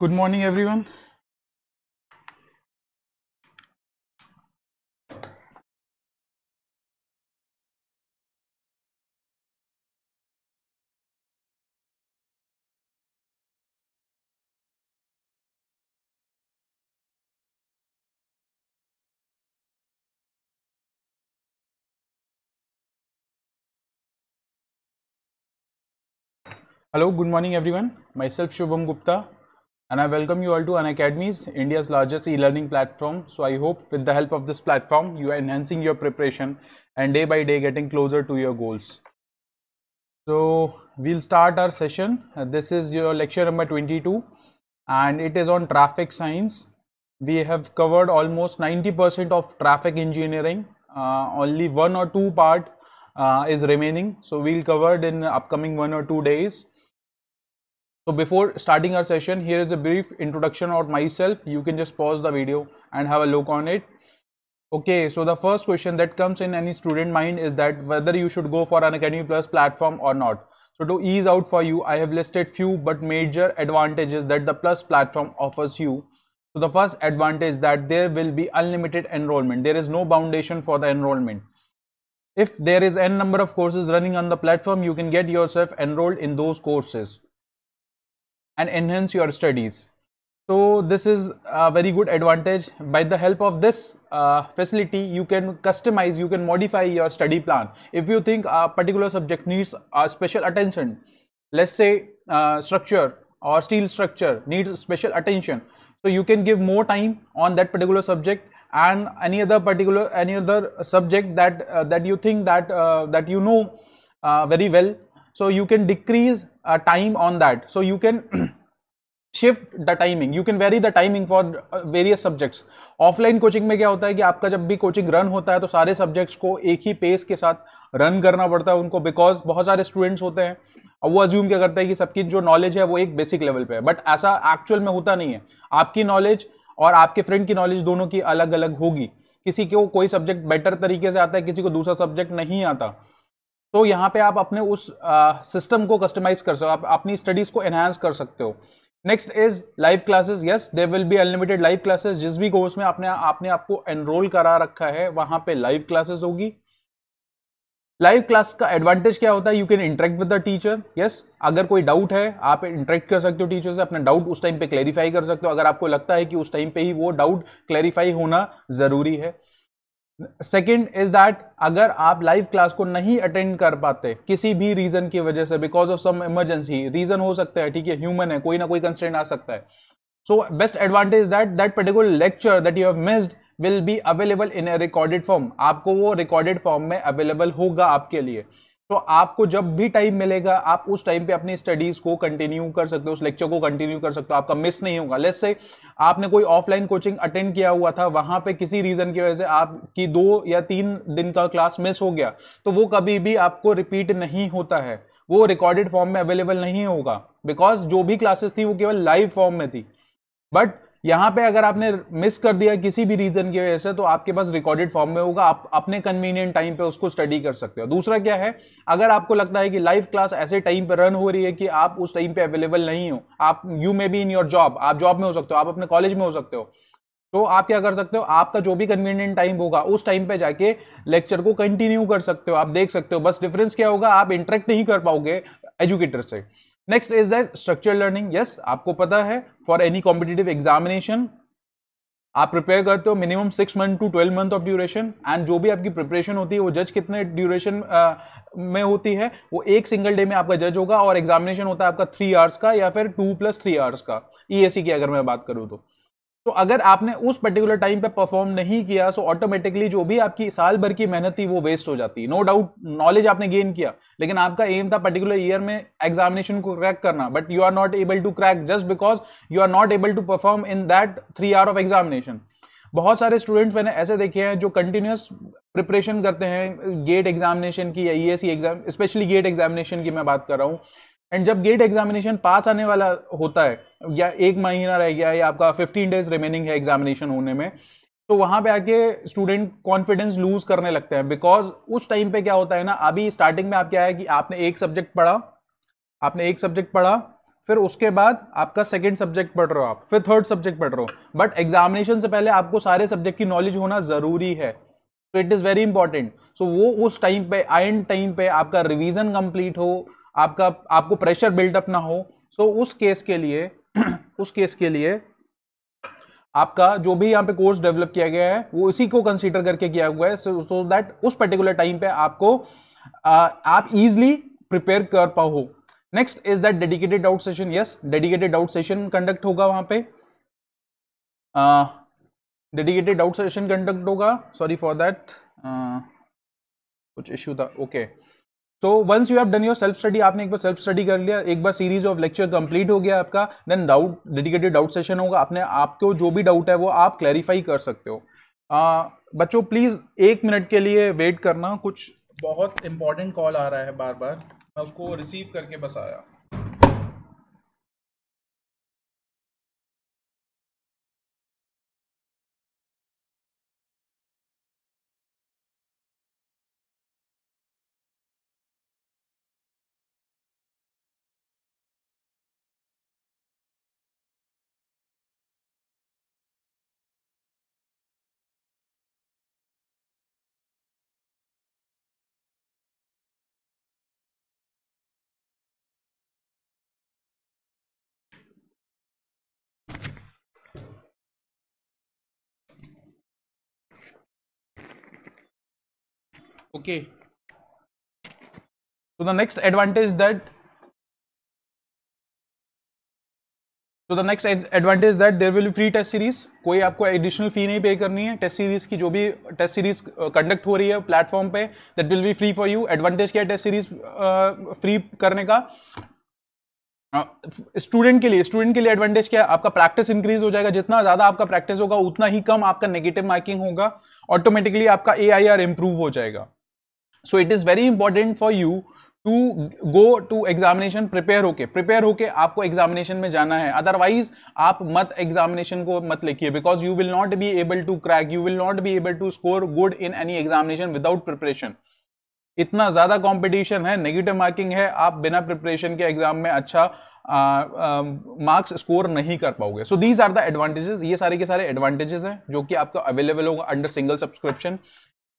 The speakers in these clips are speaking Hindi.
Good morning, everyone. Hello, good morning everyone. Myself Shubham Gupta, and I welcome you all to Anacademy's India's largest e-learning platform. So I hope with the help of this platform, you are enhancing your preparation and day by day getting closer to your goals. So we'll start our session. Uh, this is your lecture number 22 and it is on traffic science. We have covered almost 90% of traffic engineering. Uh, only one or two part uh, is remaining. So we'll cover in upcoming one or two days so before starting our session, here is a brief introduction about myself. You can just pause the video and have a look on it. Okay, so the first question that comes in any student mind is that whether you should go for an Academy Plus platform or not. So to ease out for you, I have listed few but major advantages that the Plus platform offers you. So the first advantage that there will be unlimited enrollment. There is no foundation for the enrollment. If there is n number of courses running on the platform, you can get yourself enrolled in those courses and enhance your studies. So this is a very good advantage. By the help of this uh, facility, you can customize, you can modify your study plan. If you think a particular subject needs a special attention, let's say uh, structure or steel structure needs special attention. So you can give more time on that particular subject and any other particular any other subject that uh, that you think that uh, that you know uh, very well so you can decrease uh, time on that so you can shift the timing you can vary the timing for various subjects offline coaching में क्या होता है कि आपका जब भी कोचिंग रन होता है तो सारे सब्जेक्ट्स को एक ही पेस के साथ रन करना पड़ता है उनको बिकॉज बहुत सारे स्टूडेंट्स होते हैं और वो अज्यूम क्या करते हैं कि सबकी जो नॉलेज है वो एक बेसिक लेवल पे है बट ऐसा एक्चुअल में होता नहीं है आपकी नॉलेज और आपके फ्रेंड की नॉलेज दोनों की अलग अलग होगी किसी को कोई सब्जेक्ट बेटर तरीके से आता है किसी को दूसरा सब्जेक्ट नहीं आता तो यहाँ पे आप अपने उस सिस्टम को कस्टमाइज कर सकते हो आप अपनी स्टडीज को एनहांस कर सकते हो next is live classes yes there will be unlimited live classes जिस भी कोर्स में आपने आपने आपको एनरोल करा रखा है वहां पे लाइव क्लासेस होगी लाइव क्लास का एडवांटेज क्या होता है you can interact with the teacher yes अगर कोई डाउट है आप इंटरेक्ट कर सकते हो टीचर से अपना डाउट उस टाइम पे क्लैरिफाई कर सकते हो अगर आपको लगता है कि उस टाइम पे ही वो डाउट क्लैरिफाई होना जरूरी है सेकेंड इज दैट अगर आप लाइव क्लास को नहीं अटेंड कर पाते किसी भी रीजन की वजह से because of some emergency reason हो सकता है ठीक है ह्यूमन है कोई ना कोई कंस्टेंट आ सकता है so best advantage that that particular lecture that you have missed will be available in a recorded form आपको वो रिकॉर्डेड फॉर्म में अवेलेबल होगा आपके लिए तो आपको जब भी टाइम मिलेगा आप उस टाइम पे अपनी स्टडीज को कंटिन्यू कर सकते हो उस लेक्चर को कंटिन्यू कर सकते हो आपका मिस नहीं होगा लेस से आपने कोई ऑफलाइन कोचिंग अटेंड किया हुआ था वहां पे किसी रीजन की वजह से आपकी दो या तीन दिन का क्लास मिस हो गया तो वो कभी भी आपको रिपीट नहीं होता है वो रिकॉर्डेड फॉर्म में अवेलेबल नहीं होगा बिकॉज जो भी क्लासेस थी वो केवल लाइव फॉर्म में थी बट यहाँ पे अगर आपने मिस कर दिया किसी भी रीजन की वजह से तो आपके पास रिकॉर्डेड फॉर्म में होगा आप अपने कन्वीनियंट टाइम पे उसको स्टडी कर सकते हो दूसरा क्या है अगर आपको लगता है कि लाइव क्लास ऐसे टाइम पे रन हो रही है कि आप उस टाइम पे अवेलेबल नहीं हो आप you may be in your job आप जॉब में हो सकते हो आप अपने कॉलेज में हो सकते हो तो आप क्या कर सकते हो आपका जो भी कन्वीनियंट टाइम होगा उस टाइम पे जाके लेक्चर को कंटिन्यू कर सकते हो आप देख सकते हो बस डिफरेंस क्या होगा आप इंटरेक्ट नहीं कर पाओगे एजुकेटर से next is that structure learning yes आपको पता है फॉर एनी कॉम्पिटेटिव एग्जामिनेशन आप प्रिपेयर करते हो minimum six month to twelve month of duration and जो भी आपकी प्रिपरेशन होती है वो जज कितने ड्यूरेशन uh, में होती है वो एक सिंगल डे में आपका जज होगा और एग्जामिनेशन होता है आपका थ्री आवर्स का या फिर टू प्लस थ्री आवर्स का ई e की अगर मैं बात करूँ तो तो अगर आपने उस पर्टिकुलर टाइम पे परफॉर्म नहीं किया सो ऑटोमेटिकली जो भी आपकी साल भर की मेहनत थी वो वेस्ट हो जाती है नो डाउट नॉलेज आपने गेन किया लेकिन आपका एम था पर्टिकुलर ईयर में एग्जामिनेशन को क्रैक करना but you are not able to crack just because you are not able to perform in that three hour of examination बहुत सारे स्टूडेंट्स मैंने ऐसे देखे हैं जो कंटिन्यूस प्रिपरेशन करते हैं गेट एग्जामिनेशन की या ई एग्जाम स्पेशली गेट एग्जामिनेशन की मैं बात कर रहा हूँ एंड जब गेट एग्जामिनेशन पास आने वाला होता है या एक महीना रह गया या आपका फिफ्टीन डेज रिमेनिंग है एग्जामिनेशन होने में तो वहां पे आके स्टूडेंट कॉन्फिडेंस लूज करने लगते हैं बिकॉज उस टाइम पे क्या होता है ना अभी स्टार्टिंग में आप क्या है कि आपने एक सब्जेक्ट पढ़ा आपने एक सब्जेक्ट पढ़ा फिर उसके बाद आपका सेकेंड सब्जेक्ट पढ़ रहे हो आप फिर थर्ड सब्जेक्ट पढ़ रहे हो बट एग्जामिनेशन से पहले आपको सारे सब्जेक्ट की नॉलेज होना ज़रूरी है तो it is very important so वो उस टाइम पे एंड टाइम पे आपका रिवीजन कंप्लीट हो आपका आपको प्रेशर बिल्डअप ना हो सो so, उस केस के लिए उस केस के लिए आपका जो भी यहाँ पे कोर्स डेवलप किया गया है वो इसी को कंसीडर करके किया हुआ है सो दैट उस पर्टिकुलर टाइम पे आपको आ, आप इजिली प्रिपेयर कर पाओ next is that dedicated doubt session yes dedicated doubt session conduct होगा वहां पे डेडिकेटेड डाउट सेशन कंडक्ट होगा सॉरी फॉर दैट कुछ इश्यू था ओके okay. तो once you have done your self study आपने एक बार सेल्फ स्टडी कर लिया एक बार सीरीज ऑफ लेक्चर कंप्लीट हो गया आपका then doubt dedicated doubt session होगा आपने आपको जो भी डाउट है वो आप क्लैरिफाई कर सकते हो बच्चों प्लीज़ एक मिनट के लिए वेट करना कुछ बहुत इंपॉर्टेंट कॉल आ रहा है बार बार मैं उसको रिसीव करके बस आया okay so the next advantage that तो the next advantage that there will free test series कोई आपको एडिशनल फी नहीं पे करनी है टेस्ट सीरीज की जो भी टेस्ट सीरीज कंडक्ट हो रही है प्लेटफॉर्म पे that will be free for you advantage क्या है टेस्ट सीरीज फ्री करने का स्टूडेंट uh, के लिए स्टूडेंट के लिए एडवांटेज क्या है आपका प्रैक्टिस इंक्रीज हो जाएगा जितना ज्यादा आपका प्रैक्टिस होगा उतना ही कम आपका नेगेटिव मार्किंग होगा ऑटोमेटिकली आपका ए आई आर इंप्रूव हो जाएगा so it is very important for you to go to examination prepare होके प्रिपेयर होके आपको एग्जामिनेशन में जाना है अदरवाइज आप मत एग्जामिनेशन को मत लिखिए because you will not be able to crack you will not be able to score good in any examination without preparation इतना ज़्यादा कॉम्पिटिशन है नेगेटिव मार्किंग है आप बिना प्रिपरेशन के एग्जाम में अच्छा मार्क्स uh, स्कोर uh, नहीं कर पाओगे so these are the advantages ये सारे के सारे एडवांटेजेस हैं जो कि आपको अवेलेबल होगा under single subscription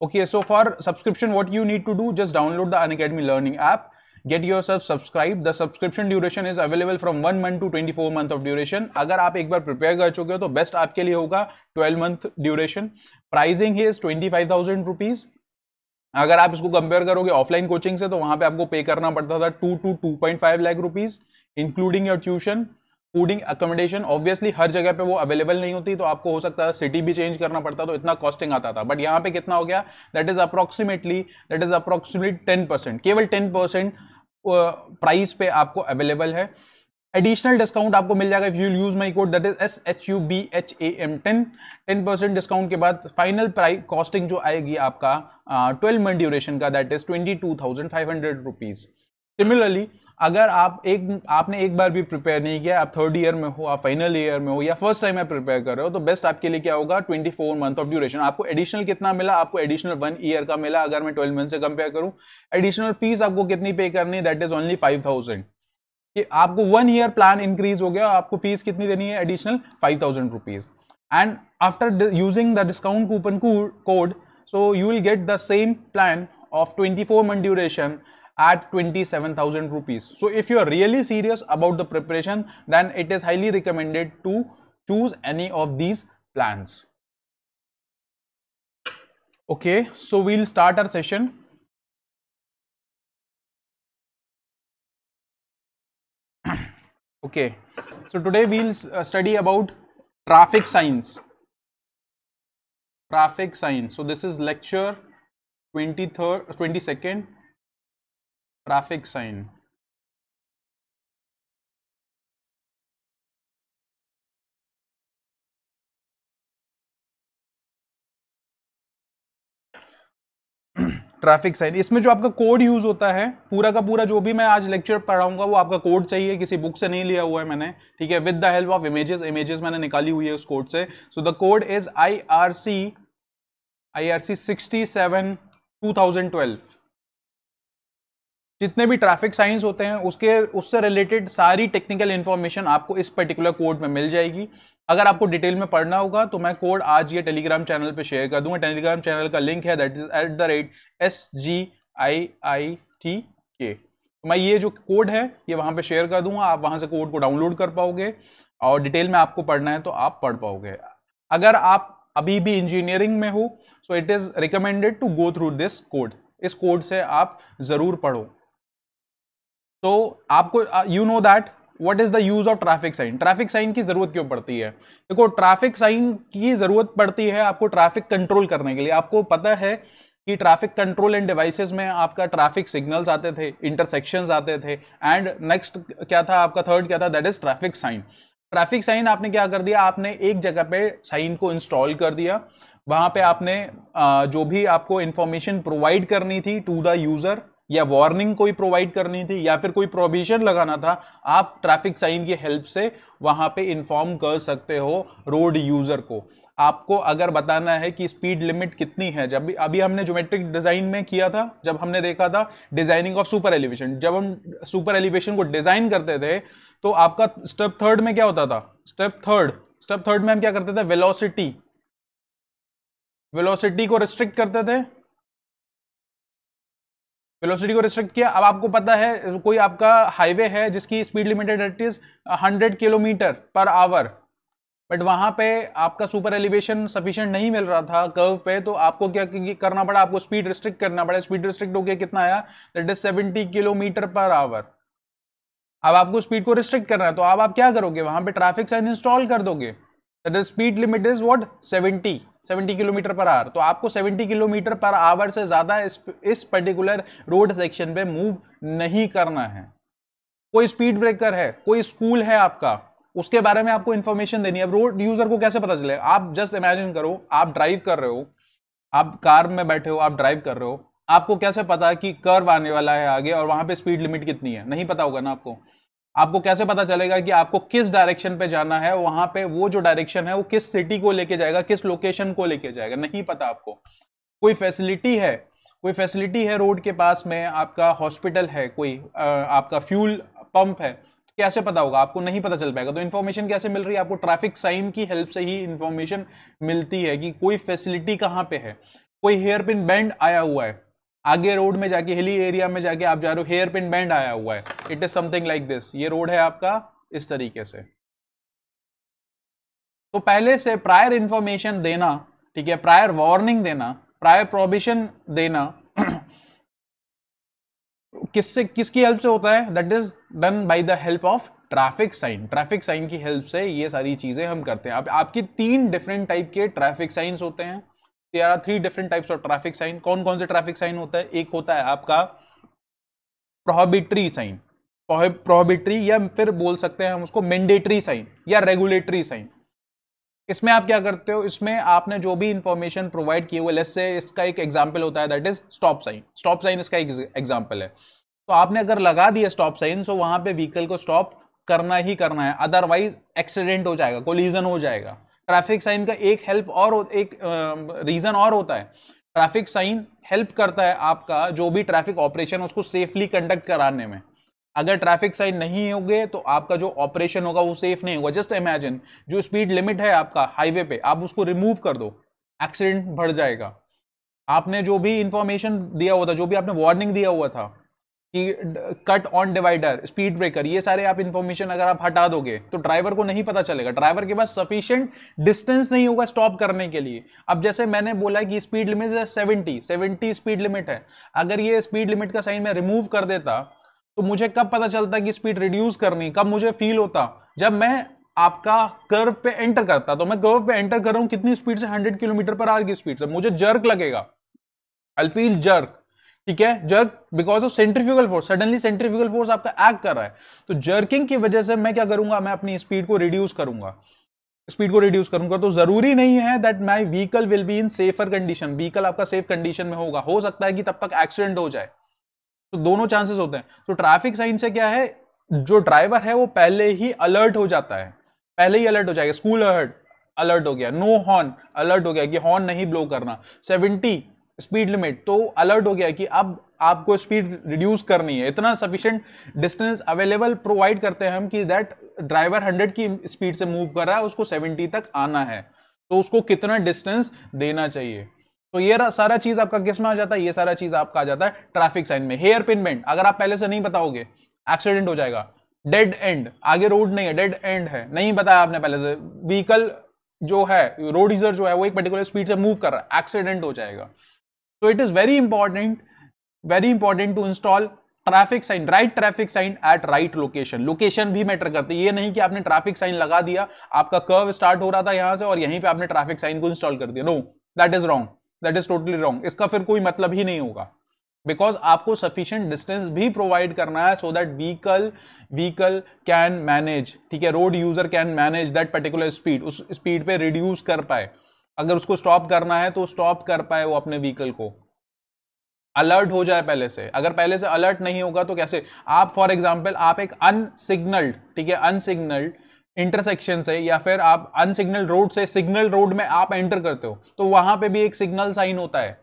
Okay, so for subscription, what you need to do, just download the Unacademy Learning app, get yourself subscribed. The subscription duration is available from one month to 24 month of duration. अगर आप एक बार prepare कर चुके हो तो best आपके लिए होगा 12 month duration. Pricing is 25,000 rupees. अगर आप इसको कंपेयर करोगे ऑफलाइन कोचिंग से तो वहां पे आपको पे करना पड़ता था two to two point five lakh rupees including your tuition fooding accommodation obviously हर जगह पे वो अवेलेबल नहीं होती तो आपको हो सकता है सिटी भी चेंज करना पड़ता तो इतना कॉस्टिंग आता था बट यहाँ पे कितना हो गया that is approximately that is approximately ten percent केवल टेन परसेंट प्राइस पे आपको अवेलेबल है एडिशनल डिस्काउंट आपको मिल जाएगा if you use my code that is S H U B H A M ten ten percent discount के बाद फाइनल प्राइस कॉस्टिंग जो आएगी आपका ट्वेल्व मंथ ड्यूरेशन का that is twenty two thousand five hundred rupees similarly अगर आप एक आपने एक बार भी प्रिपेयर नहीं किया आप थर्ड ईयर में हो आप फाइनल ईयर में हो या फर्स्ट टाइम आप प्रिपेयर कर रहे हो तो बेस्ट आपके लिए क्या होगा 24 मंथ ऑफ ड्यूरेशन आपको एडिशनल कितना मिला आपको एडिशनल वन ईयर का मिला अगर मैं ट्वेल्व मंथ से कंपेयर करूँ एडिशनल फीस आपको कितनी पे करनी है that is only five thousand कि आपको वन ईयर प्लान इंक्रीज हो गया आपको फीस कितनी देनी है additional five thousand rupees and after using the discount coupon code so you will get the same plan of twenty four month duration at 27,000 rupees. So if you are really serious about the preparation, then it is highly recommended to choose any of these plans. Okay, so we'll start our session. okay, so today we'll uh, study about traffic signs. Traffic signs. So this is lecture 23rd, 22nd traffic sign traffic sign इसमें जो आपका कोड यूज होता है पूरा का पूरा जो भी मैं आज लेक्चर पढ़ाऊंगा वो आपका कोड चाहिए किसी बुक से नहीं लिया हुआ है मैंने ठीक है with the help of images images मैंने निकाली हुई है उस कोड से so the code is I R C I R C sixty seven two thousand twelve जितने भी ट्रैफिक साइंस होते हैं उसके उससे रिलेटेड सारी टेक्निकल इन्फॉर्मेशन आपको इस पर्टिकुलर कोड में मिल जाएगी अगर आपको डिटेल में पढ़ना होगा तो मैं कोड आज ये टेलीग्राम चैनल पे शेयर कर दूंगा टेलीग्राम चैनल का लिंक है that is at the rate S G I I T K तो मैं ये जो कोड है ये वहाँ पर शेयर कर दूंगा आप वहाँ से कोड को डाउनलोड कर पाओगे और डिटेल में आपको पढ़ना है तो आप पढ़ पाओगे अगर आप अभी भी इंजीनियरिंग में हो so it is recommended to go through this code इस कोड से आप ज़रूर पढ़ो तो आपको you know that what is the use of traffic sign traffic sign की ज़रूरत क्यों पड़ती है देखो ट्रैफिक साइन की ज़रूरत पड़ती है आपको ट्रैफिक कंट्रोल करने के लिए आपको पता है कि ट्रैफिक कंट्रोल एंड डिवाइसेस में आपका ट्रैफिक सिग्नल्स आते थे इंटरसेक्शंस आते थे एंड नेक्स्ट क्या था आपका थर्ड क्या था that is traffic sign traffic sign आपने क्या कर दिया आपने एक जगह पे साइन को इंस्टॉल कर दिया वहाँ पे आपने uh, जो भी आपको इंफॉर्मेशन प्रोवाइड करनी थी टू द यूज़र या वार्निंग कोई प्रोवाइड करनी थी या फिर कोई प्रोविजन लगाना था आप ट्रैफिक साइन की हेल्प से वहां पे इन्फॉर्म कर सकते हो रोड यूजर को आपको अगर बताना है कि स्पीड लिमिट कितनी है जब अभी हमने ज्योमेट्रिक डिजाइन में किया था जब हमने देखा था डिजाइनिंग ऑफ सुपर एलिवेशन जब हम सुपर एलिवेशन को डिजाइन करते थे तो आपका स्टेप थर्ड में क्या होता था स्टेप थर्ड स्टेप थर्ड में हम क्या करते थे वेलोसिटी वेलोसिटी को रिस्ट्रिक्ट करते थे वेलोसिटी को रिस्ट्रिक्ट किया अब आपको पता है कोई आपका हाईवे है जिसकी speed limited it is hundred kilometre per hour but वहाँ पे आपका सुपर एलिवेशन सफिशिएंट नहीं मिल रहा था कर्व पे तो आपको क्या करना पड़ा आपको स्पीड रिस्ट्रिक्ट करना पड़ा स्पीड रिस्ट्रिक्ट हो गया कितना आया that is seventy kilometre per hour अब आपको स्पीड को रिस्ट्रिक्ट करना है तो अब आप क्या करोगे वहां पे ट्रैफिक साइन इंस्टॉल कर दोगे that is speed limit is what seventy 70 kilometre per hour तो आपको 70 किलोमीटर पर आवर से ज़्यादा इस इस पर्टिकुलर रोड सेक्शन पे मूव नहीं करना है कोई स्पीड ब्रेकर है कोई स्कूल है आपका उसके बारे में आपको इन्फॉर्मेशन देनी है अब रोड यूज़र को कैसे पता चले आप जस्ट इमेजिन करो आप ड्राइव कर रहे हो आप कार में बैठे हो आप ड्राइव कर रहे हो आपको कैसे पता कि कर्व आने वाला है आगे और वहाँ पर स्पीड लिमिट कितनी है नहीं पता होगा ना आपको आपको कैसे पता चलेगा कि आपको किस डायरेक्शन पे जाना है वहां पे वो जो डायरेक्शन है वो किस सिटी को लेके जाएगा किस लोकेशन को लेके जाएगा नहीं पता आपको कोई फैसिलिटी है कोई फैसिलिटी है रोड के पास में आपका हॉस्पिटल है कोई आपका फ्यूल पंप है तो कैसे पता होगा आपको नहीं पता चल पाएगा तो इन्फॉर्मेशन कैसे मिल रही है आपको ट्रैफिक साइन की हेल्प से ही इन्फॉर्मेशन मिलती है कि कोई फैसिलिटी कहाँ पे है कोई हेयर पिन बैंड आया हुआ है आगे रोड में जाके हिली एरिया में जाके आप जा रहे हो हेयर पिन बैंड आया हुआ है it is something like this ये रोड है आपका इस तरीके से तो पहले से प्रायर इंफॉर्मेशन देना ठीक है प्रायर वार्निंग देना प्रायर प्रोबिशन देना किससे किसकी हेल्प से होता है that is done by the help of traffic sign traffic sign की हेल्प से ये सारी चीजें हम करते हैं आप, आपकी तीन डिफरेंट टाइप के ट्रैफिक साइंस होते हैं there are three different types of traffic sign कौन कौन से ट्रैफिक साइन होता है एक होता है आपका प्रोहिबिटरी साइन प्रोहिबिटरी या फिर बोल सकते हैं हम उसको मैंडेटरी साइन या रेगुलेटरी साइन इसमें आप क्या करते हो इसमें आपने जो भी इंफॉर्मेशन प्रोवाइड की हुई लेस से इसका एक एग्जाम्पल होता है that is stop sign stop sign इसका एक एग्जाम्पल है तो आपने अगर लगा दिया स्टॉप साइन तो वहां पे व्हीकल को स्टॉप करना ही करना है अदरवाइज एक्सीडेंट हो जाएगा कोलिजन हो जाएगा ट्रैफिक साइन का एक हेल्प और एक रीजन और होता है ट्रैफिक साइन हेल्प करता है आपका जो भी ट्रैफिक ऑपरेशन उसको सेफली कंडक्ट कराने में अगर ट्रैफिक साइन नहीं होंगे तो आपका जो ऑपरेशन होगा वो सेफ नहीं होगा जस्ट इमेजिन जो स्पीड लिमिट है आपका हाईवे पे आप उसको रिमूव कर दो एक्सीडेंट बढ़ जाएगा आपने जो भी इंफॉर्मेशन दिया हुआ था जो भी आपने वार्निंग दिया हुआ था कि cut on divider speed breaker ये सारे आप इंफॉर्मेशन अगर आप हटा दोगे तो ड्राइवर को नहीं पता चलेगा ड्राइवर के पास सफिशियंट डिस्टेंस नहीं होगा स्टॉप करने के लिए अब जैसे मैंने बोला कि speed limit seventy seventy speed limit है अगर ये स्पीड लिमिट का साइन मैं रिमूव कर देता तो मुझे कब पता चलता कि स्पीड रिड्यूस करनी कब मुझे फील होता जब मैं आपका कर्व पे एंटर करता तो मैं कर्व पे एंटर कर रहा हूं कितनी स्पीड से 100 किलोमीटर पर आर की स्पीड से मुझे जर्क लगेगा आई फील जर्क ठीक है jerk because of centrifugal force suddenly centrifugal force आपका एक्ट कर रहा है तो जर्किंग की वजह से मैं क्या करूंगा मैं अपनी स्पीड को रिड्यूस करूंगा स्पीड को रिड्यूस करूंगा तो जरूरी नहीं है that my vehicle will be in safer condition vehicle आपका सेफ कंडीशन में होगा हो सकता है कि तब तक एक्सीडेंट हो जाए तो दोनों चांसेस होते हैं तो ट्रैफिक साइन से क्या है जो ड्राइवर है वो पहले ही अलर्ट हो जाता है पहले ही अलर्ट हो जाएगा स्कूल अलर्ट अलर्ट हो गया नो हॉर्न अलर्ट हो गया कि हॉर्न नहीं ब्लो करना सेवेंटी स्पीड लिमिट तो अलर्ट हो गया कि अब आपको स्पीड रिड्यूस करनी है इतना सफिशिएंट डिस्टेंस अवेलेबल प्रोवाइड करते हैं हम कि दैट ड्राइवर 100 की स्पीड से मूव कर रहा है उसको 70 तक आना है तो उसको कितना डिस्टेंस देना चाहिए तो ये सारा चीज आपका किस में आ जाता है ये सारा चीज आपका आ जाता है ट्रैफिक साइन में हेयर पिन बेंड अगर आप पहले से नहीं बताओगे एक्सीडेंट हो जाएगा डेड एंड आगे रोड नहीं है डेड एंड है नहीं बताया आपने पहले से व्हीकल जो है रोड यूजर जो है वो एक पर्टिकुलर स्पीड से मूव कर रहा है एक्सीडेंट हो जाएगा So it is very important, very important to install traffic sign right traffic sign at right location location भी मैटर करते है ये नहीं कि आपने ट्रैफिक साइन लगा दिया आपका कर्व स्टार्ट हो रहा था यहां से और यहीं पे आपने ट्रैफिक साइन को इंस्टॉल कर दिया no that is wrong that is totally wrong इसका फिर कोई मतलब ही नहीं होगा बिकॉज आपको सफिशियंट डिस्टेंस भी प्रोवाइड करना है so that vehicle vehicle can manage ठीक है road user can manage that particular speed उस स्पीड पे रिड्यूस कर पाए अगर उसको स्टॉप करना है तो स्टॉप कर पाए वो अपने व्हीकल को अलर्ट हो जाए पहले से अगर पहले से अलर्ट नहीं होगा तो कैसे आप फॉर एग्जाम्पल आप एक अनसिग्नल्ड ठीक है अनसिग्नल्ड इंटरसेक्शन से या फिर आप अनसिग्नल रोड से सिग्नल रोड में आप एंटर करते हो तो वहां पे भी एक सिग्नल साइन होता है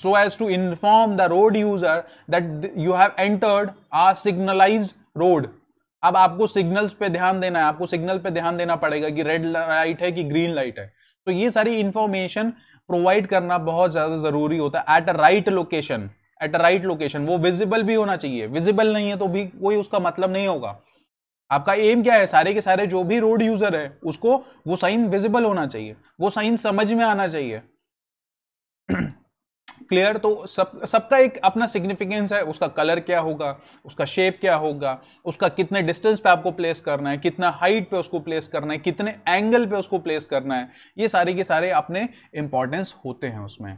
so as to inform the road user that you have entered a signalize road अब आपको सिग्नल्स पे ध्यान देना है आपको सिग्नल पे ध्यान देना पड़ेगा कि रेड लाइट है कि ग्रीन लाइट है तो ये सारी इंफॉर्मेशन प्रोवाइड करना बहुत ज़्यादा ज़रूरी होता है at a right location at a right location वो विजिबल भी होना चाहिए विजिबल नहीं है तो भी कोई उसका मतलब नहीं होगा आपका एम क्या है सारे के सारे जो भी रोड यूज़र है उसको वो साइन विजिबल होना चाहिए वो साइन समझ में आना चाहिए क्लियर तो सब सबका एक अपना सिग्निफिकेंस है उसका कलर क्या होगा उसका शेप क्या होगा उसका कितने डिस्टेंस पे आपको प्लेस करना है कितना हाइट पे उसको प्लेस करना है कितने एंगल पे उसको प्लेस करना है ये सारे के सारे अपने इंपॉर्टेंस होते हैं उसमें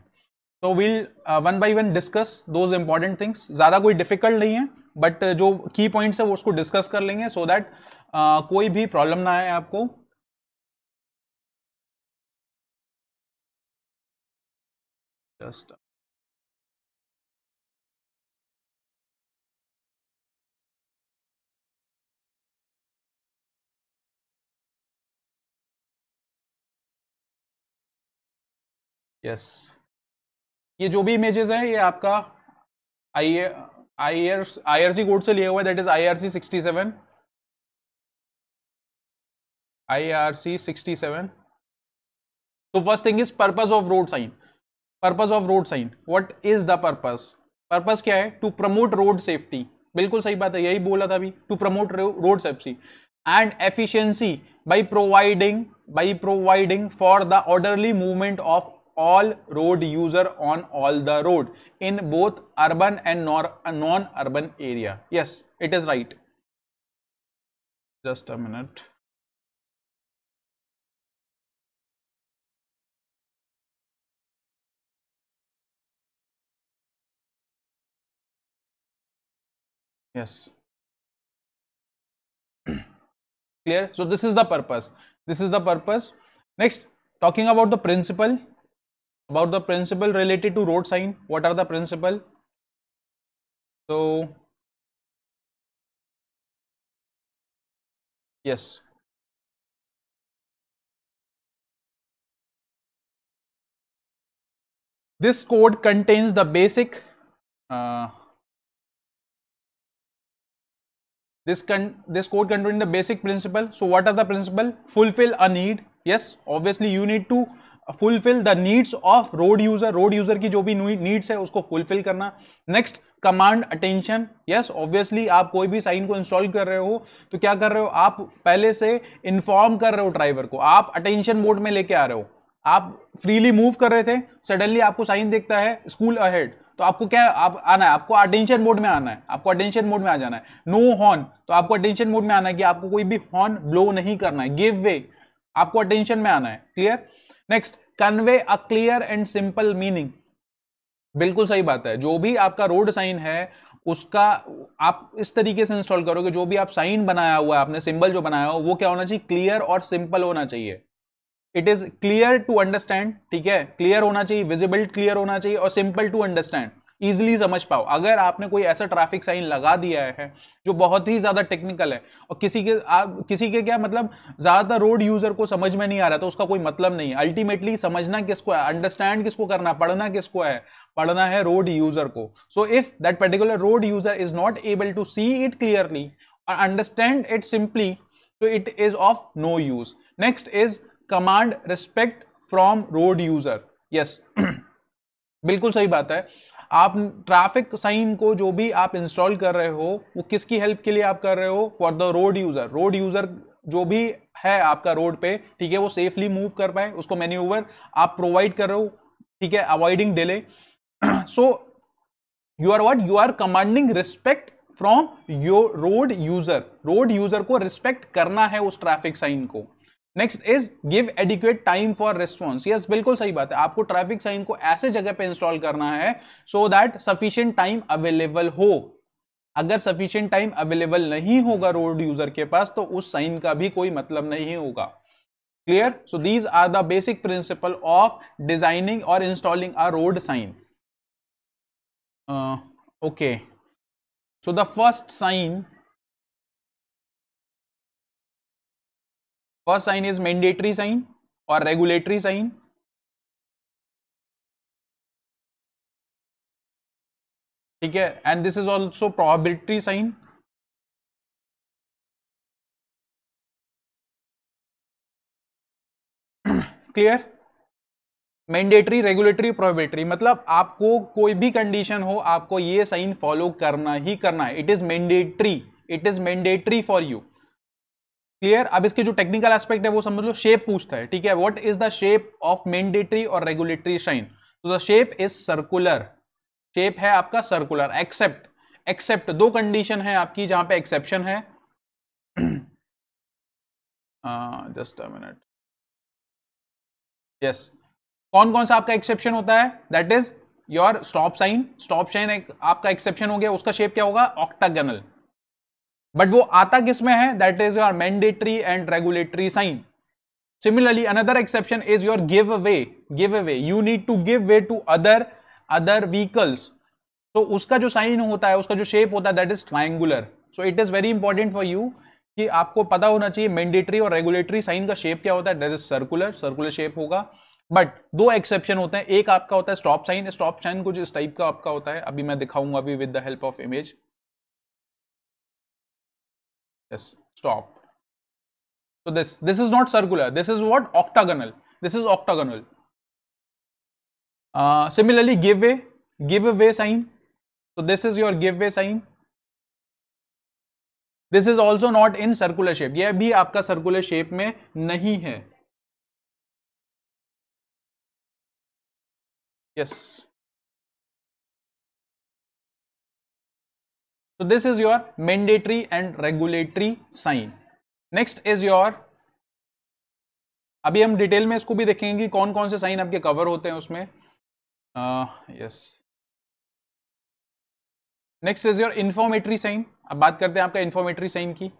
तो we'll one by one discuss those important things ज़्यादा कोई डिफिकल्ट नहीं है बट uh, जो की पॉइंट्स है वो उसको डिस्कस कर लेंगे सो so दैट uh, कोई भी प्रॉब्लम ना आए आपको जस्ट यस ये जो भी इमेजेस हैं ये आपका आई आई आर सी कोड से लिया हुआ है that is I R C sixty seven I R C sixty seven तो first thing is purpose of road sign purpose of road sign what is the purpose purpose क्या है टू प्रमोट रोड सेफ्टी बिल्कुल सही बात है यही बोला था अभी to promote road safety and efficiency by providing by providing for the orderly movement of all road user on all the road in both urban and uh, non-urban area. Yes, it is right. Just a minute. Yes. Clear? So, this is the purpose. This is the purpose. Next, talking about the principle about the principle related to road sign what are the principle so yes this code contains the basic uh, this con this code contains the basic principle so what are the principle fulfill a need yes obviously you need to fulfil the needs of road user road user की जो भी नीड्स है उसको फुलफिल करना next command attention yes obviously आप कोई भी साइन को इंस्टॉल कर रहे हो तो क्या कर रहे हो आप पहले से इन्फॉर्म कर रहे हो ड्राइवर को आप अटेंशन मोड में लेके आ रहे हो आप फ्रीली मूव कर रहे थे सडनली आपको साइन देखता है स्कूल अहेड तो आपको क्या आप आना है आपको अटेंशन मोड में आना है आपको अटेंशन मोड में आ जाना है नो no हॉर्न तो आपको अटेंशन मोड में आना है कि आपको कोई भी हॉर्न ब्लो नहीं करना है गिव वे आपको अटेंशन में आना है clear next convey a clear and simple meaning बिल्कुल सही बात है जो भी आपका रोड साइन है उसका आप इस तरीके से इंस्टॉल करोगे जो भी आप साइन बनाया हुआ है आपने सिंबल जो बनाया हो वो क्या होना चाहिए क्लियर और सिंपल होना चाहिए it is clear to understand ठीक है क्लियर होना चाहिए विजिबल क्लियर होना चाहिए और सिंपल टू अंडरस्टैंड ईजिली समझ पाओ अगर आपने कोई ऐसा ट्रैफिक साइन लगा दिया है जो बहुत ही ज़्यादा टेक्निकल है और किसी के आप किसी के क्या मतलब ज़्यादातर रोड यूज़र को समझ में नहीं आ रहा तो उसका कोई मतलब नहीं है अल्टीमेटली समझना किसको है अंडरस्टैंड किसको करना पढ़ना किसको है पढ़ना है रोड यूज़र को so if that particular road user is not able to see it clearly और अंडरस्टैंड इट सिंपली तो it is of no use next is command respect from road user yes बिल्कुल सही बात है आप ट्रैफिक साइन को जो भी आप इंस्टॉल कर रहे हो वो किसकी हेल्प के लिए आप कर रहे हो for the road user road user जो भी है आपका रोड पे ठीक है वो सेफली मूव कर पाए उसको मेन्यूवर आप प्रोवाइड कर रहे हो ठीक है avoiding delay so you are what you are commanding respect from your road user road user को रिस्पेक्ट करना है उस ट्रैफिक साइन को next is give adequate time for response yes बिल्कुल सही बात है आपको ट्रैफिक साइन को ऐसे जगह पे इंस्टॉल करना है so that sufficient time available हो अगर सफिशियंट टाइम अवेलेबल नहीं होगा रोड यूजर के पास तो उस साइन का भी कोई मतलब नहीं होगा clear so these are the basic principle of designing और installing a road sign okay so the first sign first sign is mandatory sign और रेगुलेटरी साइन ठीक है and this is also probability sign clear mandatory regulatory probability मतलब आपको कोई भी कंडीशन हो आपको ये साइन फॉलो करना ही करना है it is mandatory it is mandatory for you clear अब इसके जो टेक्निकल एस्पेक्ट है वो समझ लो शेप पूछता है ठीक है what is the shape of mandatory और रेगुलेटरी साइन तो the shape is circular shape है आपका सर्कुलर एक्सेप्ट एक्सेप्ट दो कंडीशन है आपकी जहां पे एक्सेप्शन है जस्ट अ मिनट यस कौन कौन सा आपका एक्सेप्शन होता है that is your stop sign stop sign आपका एक्सेप्शन हो गया उसका शेप क्या होगा ऑक्टागनल बट वो आता किस में है that is your mandatory and regulatory sign similarly another exception is your give way give way you need to give way to other other vehicles तो उसका जो साइन होता है उसका जो शेप होता है that is triangular so it is very important for you कि आपको पता होना चाहिए मैंडेटरी और रेगुलेटरी साइन का शेप क्या होता है that is circular circular shape होगा बट दो एक्सेप्शन होते हैं एक आपका होता है स्टॉप साइन स्टॉप साइन कुछ इस टाइप का आपका होता है अभी मैं दिखाऊंगा अभी with the help of image yes stop so this this is not circular this is what octagonal this is octagonal uh, similarly give way give way sign so this is your give way sign this is also not in circular shape यह bhi aapka circular shape mein nahi hai yes. so this is your mandatory and regulatory sign next is your अभी हम डिटेल में इसको भी देखेंगे कौन कौन से साइन आपके कवर होते हैं उसमें yes next is your informatory sign अब बात करते हैं आपका इंफॉर्मेटरी साइन की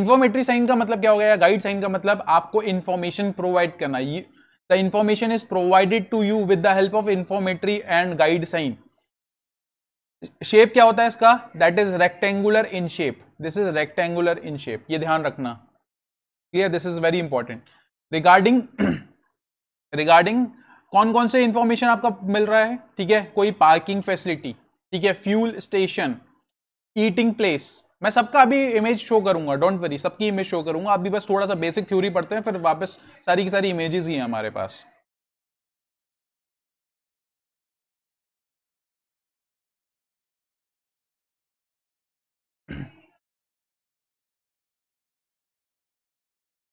इंफॉर्मेटरी साइन का मतलब क्या हो गया गाइड साइन का मतलब आपको इंफॉर्मेशन प्रोवाइड करना the information is provided to you with the help of informatory and guide sign shape क्या होता है इसका that is rectangular in shape this is rectangular in shape ये ध्यान रखना clear this is very important regarding regarding कौन कौन से इंफॉर्मेशन आपका मिल रहा है ठीक है कोई पार्किंग फैसिलिटी ठीक है फ्यूल स्टेशन ईटिंग प्लेस मैं सबका अभी इमेज शो करूंगा डोंट वरी सबकी इमेज शो करूंगा अभी बस थोड़ा सा बेसिक थ्योरी पढ़ते हैं फिर वापस सारी की सारी इमेजेस ही हैं हमारे पास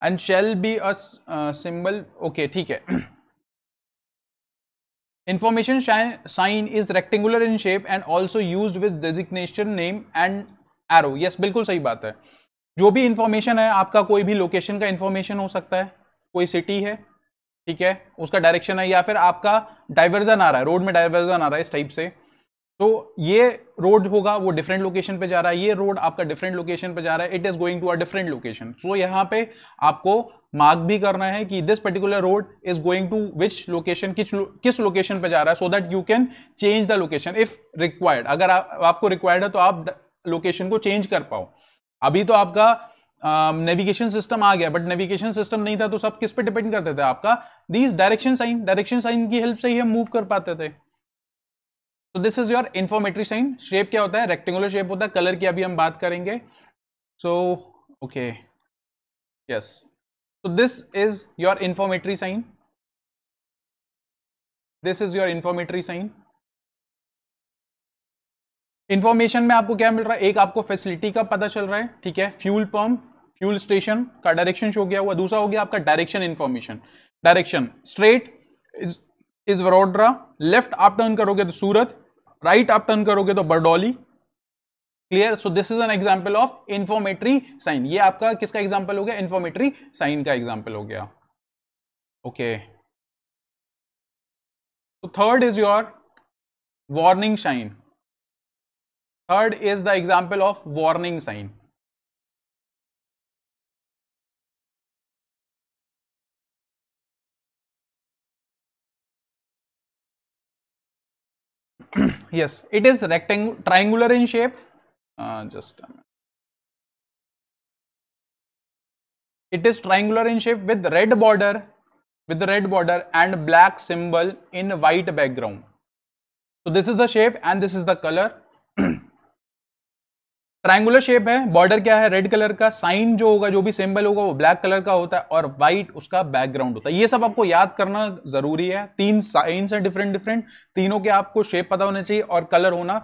and shall be amble okay ठीक है information sign is rectangular in shape and also use with designation name and arrow yes बिल्कुल सही बात है जो भी इंफॉर्मेशन है आपका कोई भी लोकेशन का इंफॉर्मेशन हो सकता है कोई सिटी है ठीक है उसका डायरेक्शन है या फिर आपका डाइवर्जन आ रहा है रोड में डाइवर्जन आ रहा है इस टाइप से तो ये रोड होगा वो डिफरेंट लोकेशन पे जा रहा है ये रोड आपका डिफरेंट लोकेशन पे जा रहा है it is going to a different location so यहाँ पे आपको मार्क भी करना है कि this particular road is going to which location किस लोकेशन पे जा रहा है so that you can change the location if required अगर आ, आपको रिक्वायर्ड है तो आप लोकेशन को चेंज कर पाओ अभी तो आपका नेविगेशन uh, सिस्टम आ गया बट नेविगेशन सिस्टम नहीं था तो सब किस पे डिपेंड करते थे आपका these direction sign direction sign की हेल्प से ही हम मूव कर पाते थे तो this is your informatory sign shape क्या होता है रेक्टेंगुलर शेप होता है कलर की अभी हम बात करेंगे सो ओके यस तो this is your informatory sign this is your informatory sign information में आपको क्या मिल रहा है एक आपको फैसिलिटी का पता चल रहा है ठीक है फ्यूल पंप फ्यूल स्टेशन का डायरेक्शन शो किया हुआ दूसरा हो गया आपका direction information direction straight is is Vadodara left आप टर्न करोगे तो सूरत राइट आप टर्न करोगे तो Bardoli clear so this is an example of informatory sign ये आपका किसका एग्जाम्पल हो गया इन्फॉर्मेटरी साइन का एग्जाम्पल हो गया ओके तो third is your warning sign third is the example of warning sign yes it is rectangular triangular in shape uh, just it is triangular in shape with red border with the red border and black symbol in white background so this is the shape and this is the color triangular shape है बॉर्डर क्या है रेड कलर का साइन जो होगा जो भी सिंबल होगा वो ब्लैक कलर का होता है और व्हाइट उसका बैकग्राउंड होता है ये सब आपको याद करना जरूरी है तीन साइंस है डिफरेंट डिफरेंट तीनों के आपको शेप पता होने चाहिए और कलर होना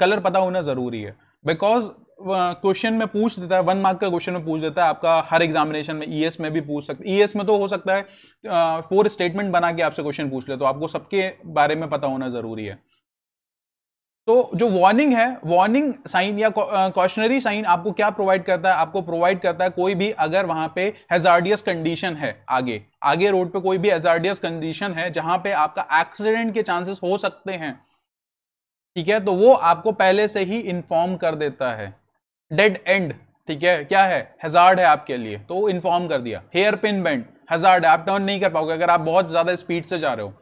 कलर पता होना जरूरी है बिकॉज क्वेश्चन में पूछ देता है वन मार्क का क्वेश्चन में पूछ देता है आपका हर एग्जामिनेशन में ईएस e में भी पूछ सकता है e ईएस में तो हो सकता है फोर स्टेटमेंट बना के आपसे क्वेश्चन पूछ ले तो आपको सबके बारे में पता होना जरूरी है तो जो वार्निंग है वार्निंग साइन या कॉशनरी साइन uh, आपको क्या प्रोवाइड करता है आपको प्रोवाइड करता है कोई भी अगर वहां पे हेजार्डियस कंडीशन है आगे आगे रोड पे कोई भी हेजार्डियस कंडीशन है जहां पे आपका एक्सीडेंट के चांसेस हो सकते हैं ठीक है तो वो आपको पहले से ही इन्फॉर्म कर देता है डेड एंड ठीक है क्या है हेजार्ड है आपके लिए तो इन्फॉर्म कर दिया हेयर पिन बेंड हेजार्ड है आप टर्न नहीं कर पाओगे अगर आप बहुत ज्यादा स्पीड से जा रहे हो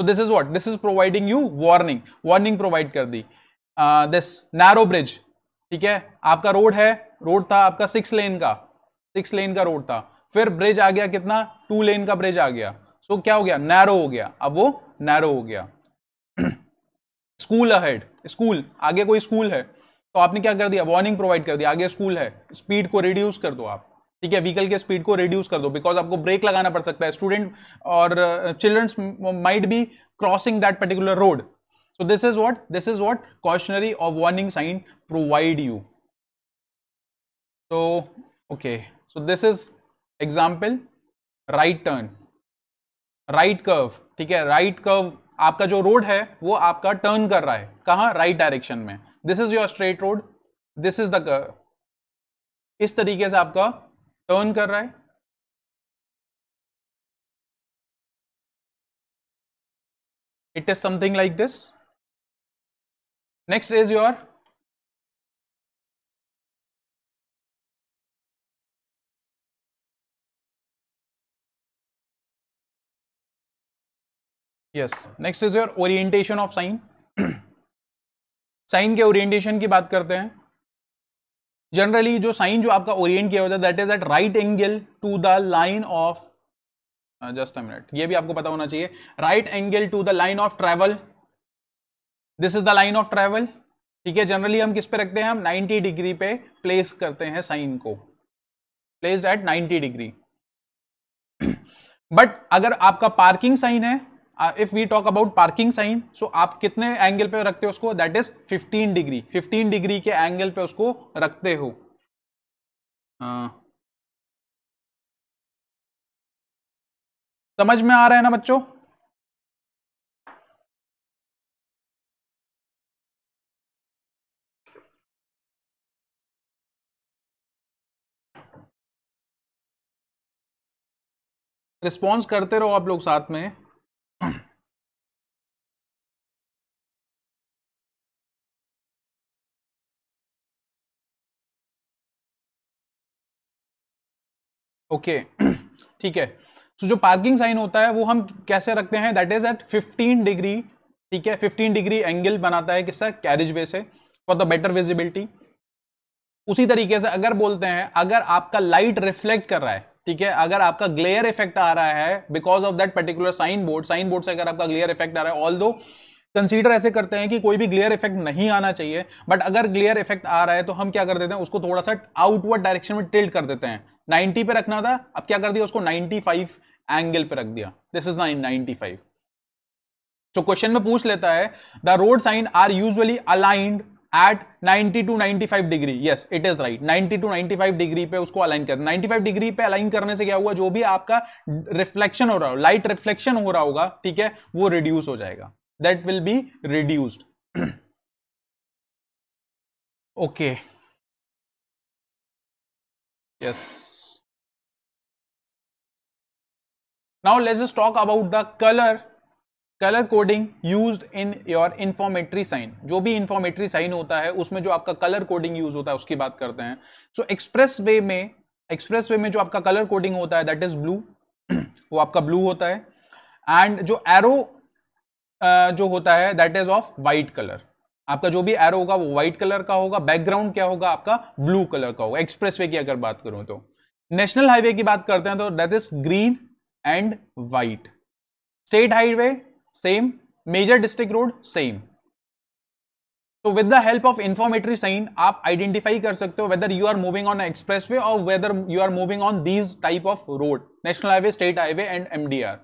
so this is what this is providing you warning warning provide कर दी दिस नैरो ब्रिज ठीक है आपका रोड है रोड था आपका सिक्स लेन का सिक्स लेन का रोड था फिर ब्रिज आ गया कितना टू लेन का ब्रिज आ गया सो so, क्या हो गया नैरो हो गया अब वो नैरो हो गया स्कूल अहेड स्कूल आगे कोई स्कूल है तो आपने क्या कर दिया वार्निंग प्रोवाइड कर दिया आगे स्कूल है स्पीड को रिड्यूस कर दो आप ठीक है व्हीकल के स्पीड को रिड्यूस कर दो बिकॉज आपको ब्रेक लगाना पड़ सकता है स्टूडेंट और childrens might be crossing that particular road so this is what this is what cautionary of warning sign provide you तो okay so this is example right turn right curve ठीक है राइट कर्व आपका जो रोड है वो आपका टर्न कर रहा है कहा राइट डायरेक्शन में this is your straight road this is the curve इस तरीके से आपका टर्न कर रहा है it is something like this next is your yes next is your orientation of sign sign के ओरिएंटेशन की बात करते हैं जनरली जो साइन जो आपका ओरिएंट किया होता है that is at right angle to the line of just a minute ये भी आपको पता होना चाहिए right angle to the line of travel this is the line of travel ठीक है जनरली हम किस पे रखते हैं हम 90 डिग्री पे प्लेस करते हैं साइन को प्लेस एट 90 डिग्री बट अगर आपका पार्किंग साइन है if we talk about parking sign so आप कितने एंगल पे रखते हो उसको दैट इज 15 डिग्री 15 डिग्री के एंगल पे उसको रखते हो आ, uh, समझ में आ रहा है ना बच्चों रिस्पॉन्स करते रहो आप लोग साथ में ओके ठीक है सो so, जो पार्किंग साइन होता है वो हम कैसे रखते हैं दैट इज एट 15 डिग्री ठीक है 15 डिग्री एंगल बनाता है किससे कैरिज वे से फॉर द बेटर विजिबिलिटी उसी तरीके से अगर बोलते हैं अगर आपका लाइट रिफ्लेक्ट कर रहा है ठीक है अगर आपका ग्लेयर इफेक्ट आ रहा है because of that particular sign board sign board से अगर आपका ग्लेयर इफेक्ट आ रहा है ऑल दो कंसीडर ऐसे करते हैं कि कोई भी ग्लेयर इफेक्ट नहीं आना चाहिए बट अगर ग्लेयर इफेक्ट आ रहा है तो हम क्या कर देते हैं उसको थोड़ा सा आउटवर्ड डायरेक्शन में टिल्ट कर देते हैं 90 पे रखना था अब क्या कर दिया उसको 95 एंगल पे रख दिया this is nine ninety five तो क्वेश्चन में पूछ लेता है the road sign are usually aligned at 90 to 95 degree yes it is right 90 to 95 degree पे उसको अलाइन कर 95 डिग्री पे अलाइन करने से क्या हुआ जो भी आपका रिफ्लेक्शन हो रहा हो लाइट रिफ्लेक्शन हो रहा होगा ठीक है वो रिड्यूस हो जाएगा that will be reduced okay yes now let's just talk about the color colour coding use in your informatory sign जो भी इन्फॉर्मेटरी साइन होता है उसमें जो आपका कलर कोडिंग यूज होता है उसकी बात करते हैं सो एक्सप्रेस वे में एक्सप्रेस वे में जो आपका कलर कोडिंग होता है दैट इज ब्लू वो आपका ब्लू होता है एंड जो एरो जो होता है that is of white colour आपका जो भी एरो होगा वो व्हाइट कलर का होगा बैकग्राउंड क्या होगा आपका ब्लू कलर का होगा एक्सप्रेस वे की अगर बात करूं तो नेशनल हाईवे की बात करते हैं तो that is green and white state highway same major district road same तो with the help of informatory sign आप आइडेंटिफाई कर सकते हो whether you are moving on express way और whether you are moving on these type of road national highway state highway and M D R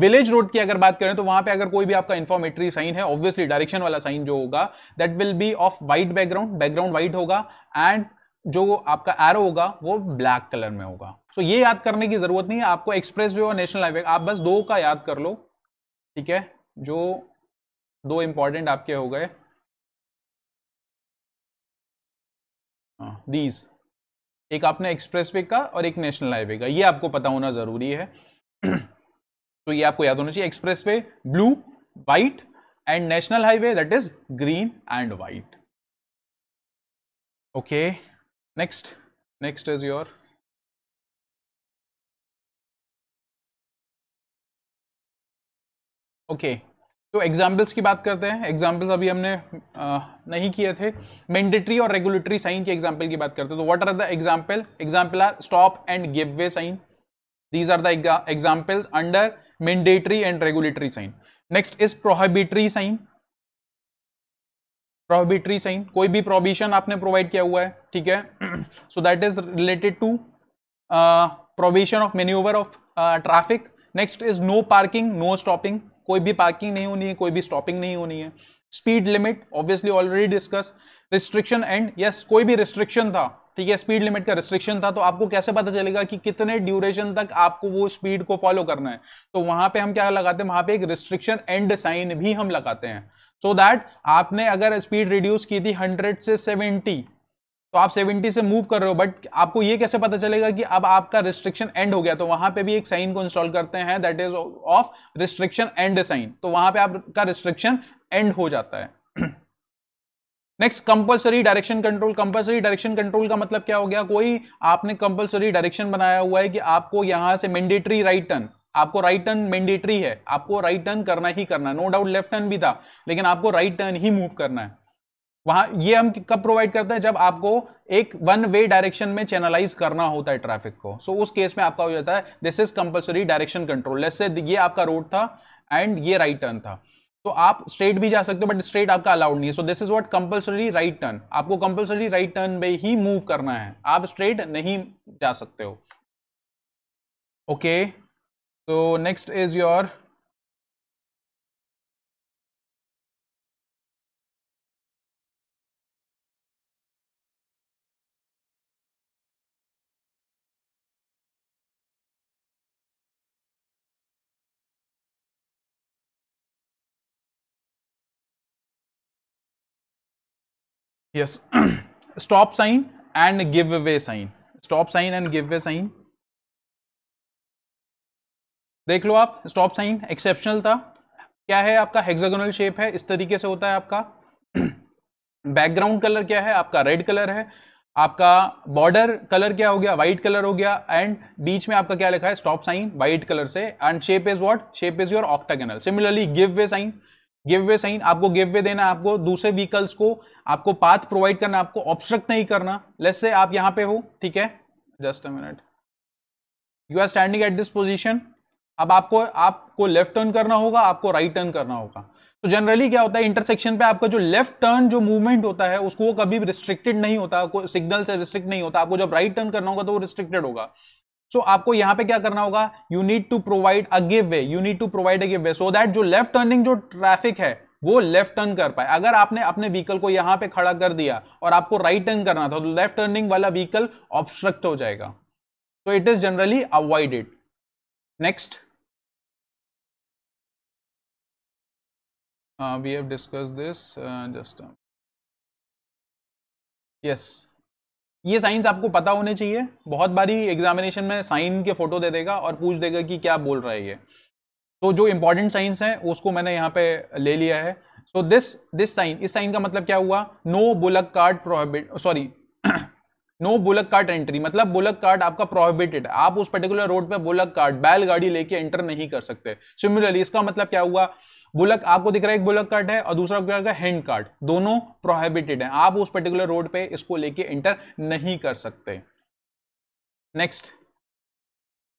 village road की अगर बात करें तो वहां पर अगर कोई भी आपका इन्फॉर्मेटरी साइन है ऑब्वियसली डायरेक्शन वाला साइन जो होगा that will be of white background background white होगा एंड जो आपका एरो होगा वो ब्लैक कलर में होगा सो so, ये याद करने की जरूरत नहीं है आपको एक्सप्रेस वे और नेशनल हाईवे आप बस दो का याद कर लो ठीक है जो दो इंपॉर्टेंट आपके हो गए दीज हाँ, एक आपने एक्सप्रेसवे का और एक नेशनल हाईवे का ये आपको पता होना ज़रूरी है तो ये आपको याद होना चाहिए expressway blue white and national highway that is green and white okay next next is your okay तो एग्जाम्पल्स की बात करते हैं एग्जाम्पल्स अभी हमने आ, नहीं किए थे मैंडेटरी और रेगुलेटरी साइन के एग्जाम्पल की बात करते हैं तो what are the example example are stop and give way sign these are the examples under mandatory and regulatory sign next is prohibitory sign prohibitory sign कोई भी प्रोहिबिशन आपने प्रोवाइड किया हुआ है ठीक है so that is related to prohibition of manoeuvre of traffic next is no parking no stopping कोई भी पार्किंग नहीं होनी है कोई भी स्टॉपिंग नहीं होनी है speed limit obviously already discuss restriction end yes कोई भी रिस्ट्रिक्शन था ठीक है स्पीड लिमिट का रिस्ट्रिक्शन था तो आपको कैसे पता चलेगा कि कितने ड्यूरेशन तक आपको वो स्पीड को फॉलो करना है तो वहां पे हम क्या लगाते हैं वहां पे एक रिस्ट्रिक्शन एंड साइन भी हम लगाते हैं सो so दैट आपने अगर स्पीड रिड्यूस की थी हंड्रेड से सेवेंटी तो आप 70 से मूव कर रहे हो बट आपको ये कैसे पता चलेगा कि अब आपका रिस्ट्रिक्शन एंड हो गया तो वहां पे भी एक साइन को इंस्टॉल करते हैं that is of restriction end sign तो वहां पे आपका रिस्ट्रिक्शन एंड हो जाता है next compulsory direction control compulsory direction control का मतलब क्या हो गया कोई आपने कंपलसरी डायरेक्शन बनाया हुआ है कि आपको यहां से मैंडेटरी राइट टर्न आपको राइट टर्न मैंडेटरी है आपको राइट टर्न करना ही करना नो डाउट लेफ्ट टर्न भी था लेकिन आपको राइट टर्न ही मूव करना है वहां ये हम कब प्रोवाइड करते हैं जब आपको एक वन वे डायरेक्शन में चैनलाइज करना होता है ट्रैफिक को सो so, उस केस में आपका हो जाता है this is compulsory direction control जैसे ये आपका रोड था एंड ये राइट टर्न था तो आप स्ट्रेट भी जा सकते हो बट स्ट्रेट आपका अलाउड नहीं है so this is what compulsory right turn आपको कंपलसरी राइट टर्न में ही मूव करना है आप स्ट्रेट नहीं जा सकते हो ओके तो next is your yes stop sign and give away sign stop sign and give away sign देख लो आप स्टॉप साइन एक्सेप्शनल था क्या है आपका हेक्सागोनल शेप है इस तरीके से होता है आपका बैकग्राउंड कलर क्या है आपका रेड कलर है आपका बॉर्डर कलर क्या हो गया व्हाइट कलर हो गया एंड बीच में आपका क्या लिखा है स्टॉप साइन व्हाइट कलर से and shape is what shape is your octagonal similarly give way sign give way sign आपको गिव वे देना आपको दूसरे व्हीकल्स को आपको पाथ प्रोवाइड करना आपको ऑब्स्ट्रक्ट नहीं करना लेस से आप यहां पे हो ठीक है just a minute you are standing at this position अब आपको आपको लेफ्ट टर्न करना होगा आपको राइट right टर्न करना होगा तो जनरली क्या होता है इंटरसेक्शन पे आपका जो लेफ्ट टर्न जो मूवमेंट होता है उसको वो कभी रिस्ट्रिक्टेड नहीं होता सिग्नल से रिस्ट्रिक्ट नहीं होता आपको जब राइट right टर्न करना होगा तो वो रिस्ट्रिक्टेड होगा सो so, आपको यहां पे क्या करना होगा you need to provide a give way you need to provide a give way so that जो लेफ्ट टर्निंग जो ट्रैफिक है वो लेफ्ट टर्न कर पाए अगर आपने अपने व्हीकल को यहां पे खड़ा कर दिया और आपको राइट right टर्न करना था तो लेफ्ट टर्निंग वाला व्हीकल ऑब्स्ट्रक्ट हो जाएगा तो it is generally avoided next we have discuss this just yes ये साइंस आपको पता होने चाहिए बहुत बारी एग्जामिनेशन में साइन के फोटो दे देगा और पूछ देगा कि क्या बोल रहा है ये तो जो इंपॉर्टेंट साइंस है उसको मैंने यहाँ पे ले लिया है सो दिस दिस साइन इस साइन का मतलब क्या हुआ no bullock cart prohibit sorry no bullock cart entry मतलब बुलक कार्ड आपका प्रोहिबिटेड है आप उस पर्टिकुलर रोड पे बुलक बैल बैलगाड़ी लेके एंटर नहीं कर सकते सिमिलरली इसका मतलब क्या हुआ बुलक आपको दिख रहा है एक बुलक कार्ड है और दूसरा क्या है हैंड कार्ड दोनों प्रोहिबिटेड है आप उस पर्टिकुलर रोड पे इसको लेके एंटर नहीं कर सकते next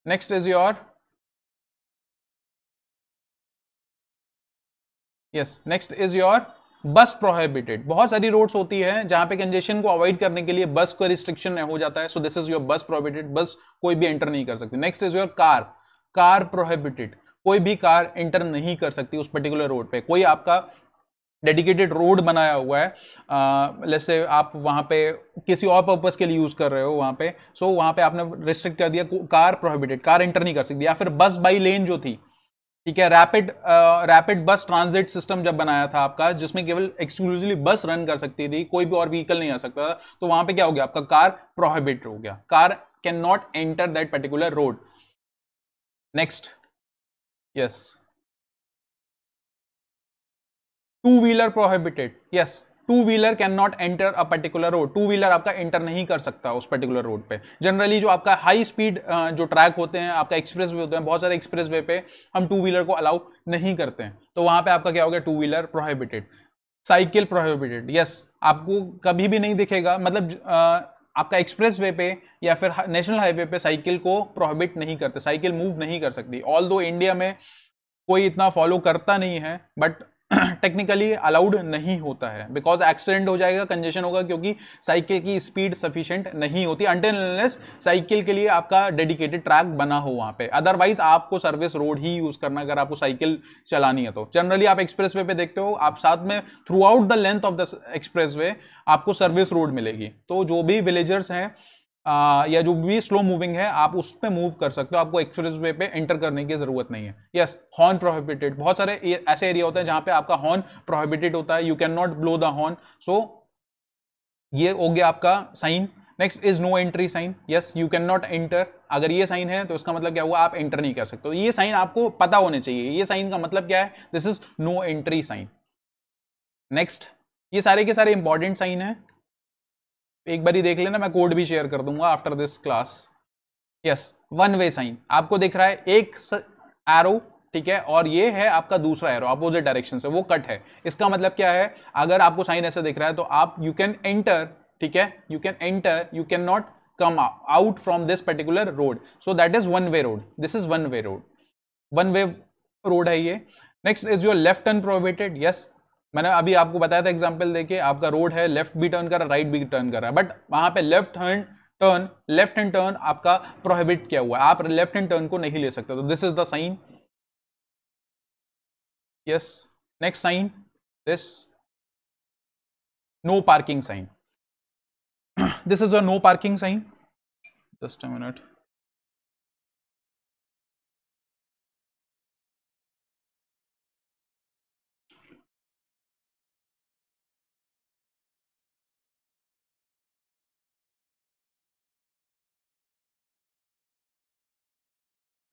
next is your yes next is your bus prohibited बहुत सारी रोड्स होती है जहां पे कंजेशन को अवॉइड करने के लिए बस का रिस्ट्रिक्शन हो जाता है so this is your bus prohibited bus कोई भी एंटर नहीं कर सकती next is your car car prohibited कोई भी कार एंटर नहीं कर सकती उस पर्टिकुलर रोड पे कोई आपका डेडिकेटेड रोड बनाया हुआ है जैसे आप वहाँ पे किसी और पर्पज के लिए यूज़ कर रहे हो वहाँ पे सो so वहाँ पे आपने रिस्ट्रिक्ट कर दिया कार प्रोहिबिटेड कार एंटर नहीं कर सकती या फिर बस बाई लेन जो थी ठीक है rapid rapid bus transit system जब बनाया था आपका जिसमें केवल एक्सक्लूसिवली बस रन कर सकती थी कोई भी और व्हीकल नहीं आ सकता था तो वहां पे क्या हो गया आपका कार प्रोहिबिट हो गया car can not enter that particular road next yes two wheeler prohibited yes two wheeler can not enter a particular road two wheeler आपका एंटर नहीं कर सकता उस पर्टिकुलर रोड पे जनरली जो आपका हाई स्पीड जो ट्रैक होते हैं आपका एक्सप्रेस वे होते हैं बहुत सारे एक्सप्रेस वे पे हम टू व्हीलर को अलाउ नहीं करते हैं तो वहां पे आपका क्या हो गया two wheeler prohibited cycle prohibited yes आपको कभी भी नहीं दिखेगा मतलब आपका एक्सप्रेस वे पे या फिर नेशनल हाईवे पे साइकिल को प्रोहिबिट नहीं करते साइकिल मूव नहीं कर सकती ऑल दो इंडिया में कोई इतना फॉलो करता नहीं है बट टेक्निकली अलाउड नहीं होता है बिकॉज एक्सीडेंट हो जाएगा कंजेशन होगा क्योंकि साइकिल की स्पीड सफिशियंट नहीं होती अंटेनलेस साइकिल के लिए आपका डेडिकेटेड ट्रैक बना हो वहाँ पे अदरवाइज आपको सर्विस रोड ही यूज़ करना अगर आपको साइकिल चलानी है तो जनरली आप एक्सप्रेस वे पे देखते हो आप साथ में throughout the length of the express way आपको सर्विस रोड मिलेगी तो जो भी विलेजर्स हैं आ, या जो भी स्लो मूविंग है आप उस पर मूव कर सकते हो आपको एक्सप्रेस वे पे एंटर करने की जरूरत नहीं है यस हॉर्न प्रोहिबिटेड बहुत सारे ऐसे एरिया होते हैं जहां पे आपका हॉर्न प्रोहिबिटेड होता है you can not blow the horn so ये हो गया आपका sign next is no entry sign yes you can not enter अगर ये साइन है तो इसका मतलब क्या हुआ आप एंटर नहीं कर सकते ये साइन आपको पता होने चाहिए ये साइन का मतलब क्या है this is no entry sign next ये सारे के सारे इंपॉर्टेंट साइन है एक बार ही देख लेना मैं कोड भी शेयर कर दूंगा after this class yes one way sign आपको दिख रहा है एक एरो ठीक है और ये है आपका दूसरा एरो अपोजिट डायरेक्शन से वो कट है इसका मतलब क्या है अगर आपको साइन ऐसा दिख रहा है तो आप यू कैन एंटर ठीक है you can enter you can not come out from this particular road so that is one way road this is one way road one way road है ये next is your left unprohibited yes मैंने अभी आपको बताया था एग्जाम्पल देके आपका रोड है लेफ्ट भी टर्न कर रहा राइट भी टर्न कर रहा है बट वहां पे left hand turn left hand turn आपका प्रोहिबिट किया हुआ है आप लेफ्ट हैंड टर्न को नहीं ले सकते तो this is the sign yes next sign this no parking sign this is a no parking sign just a minute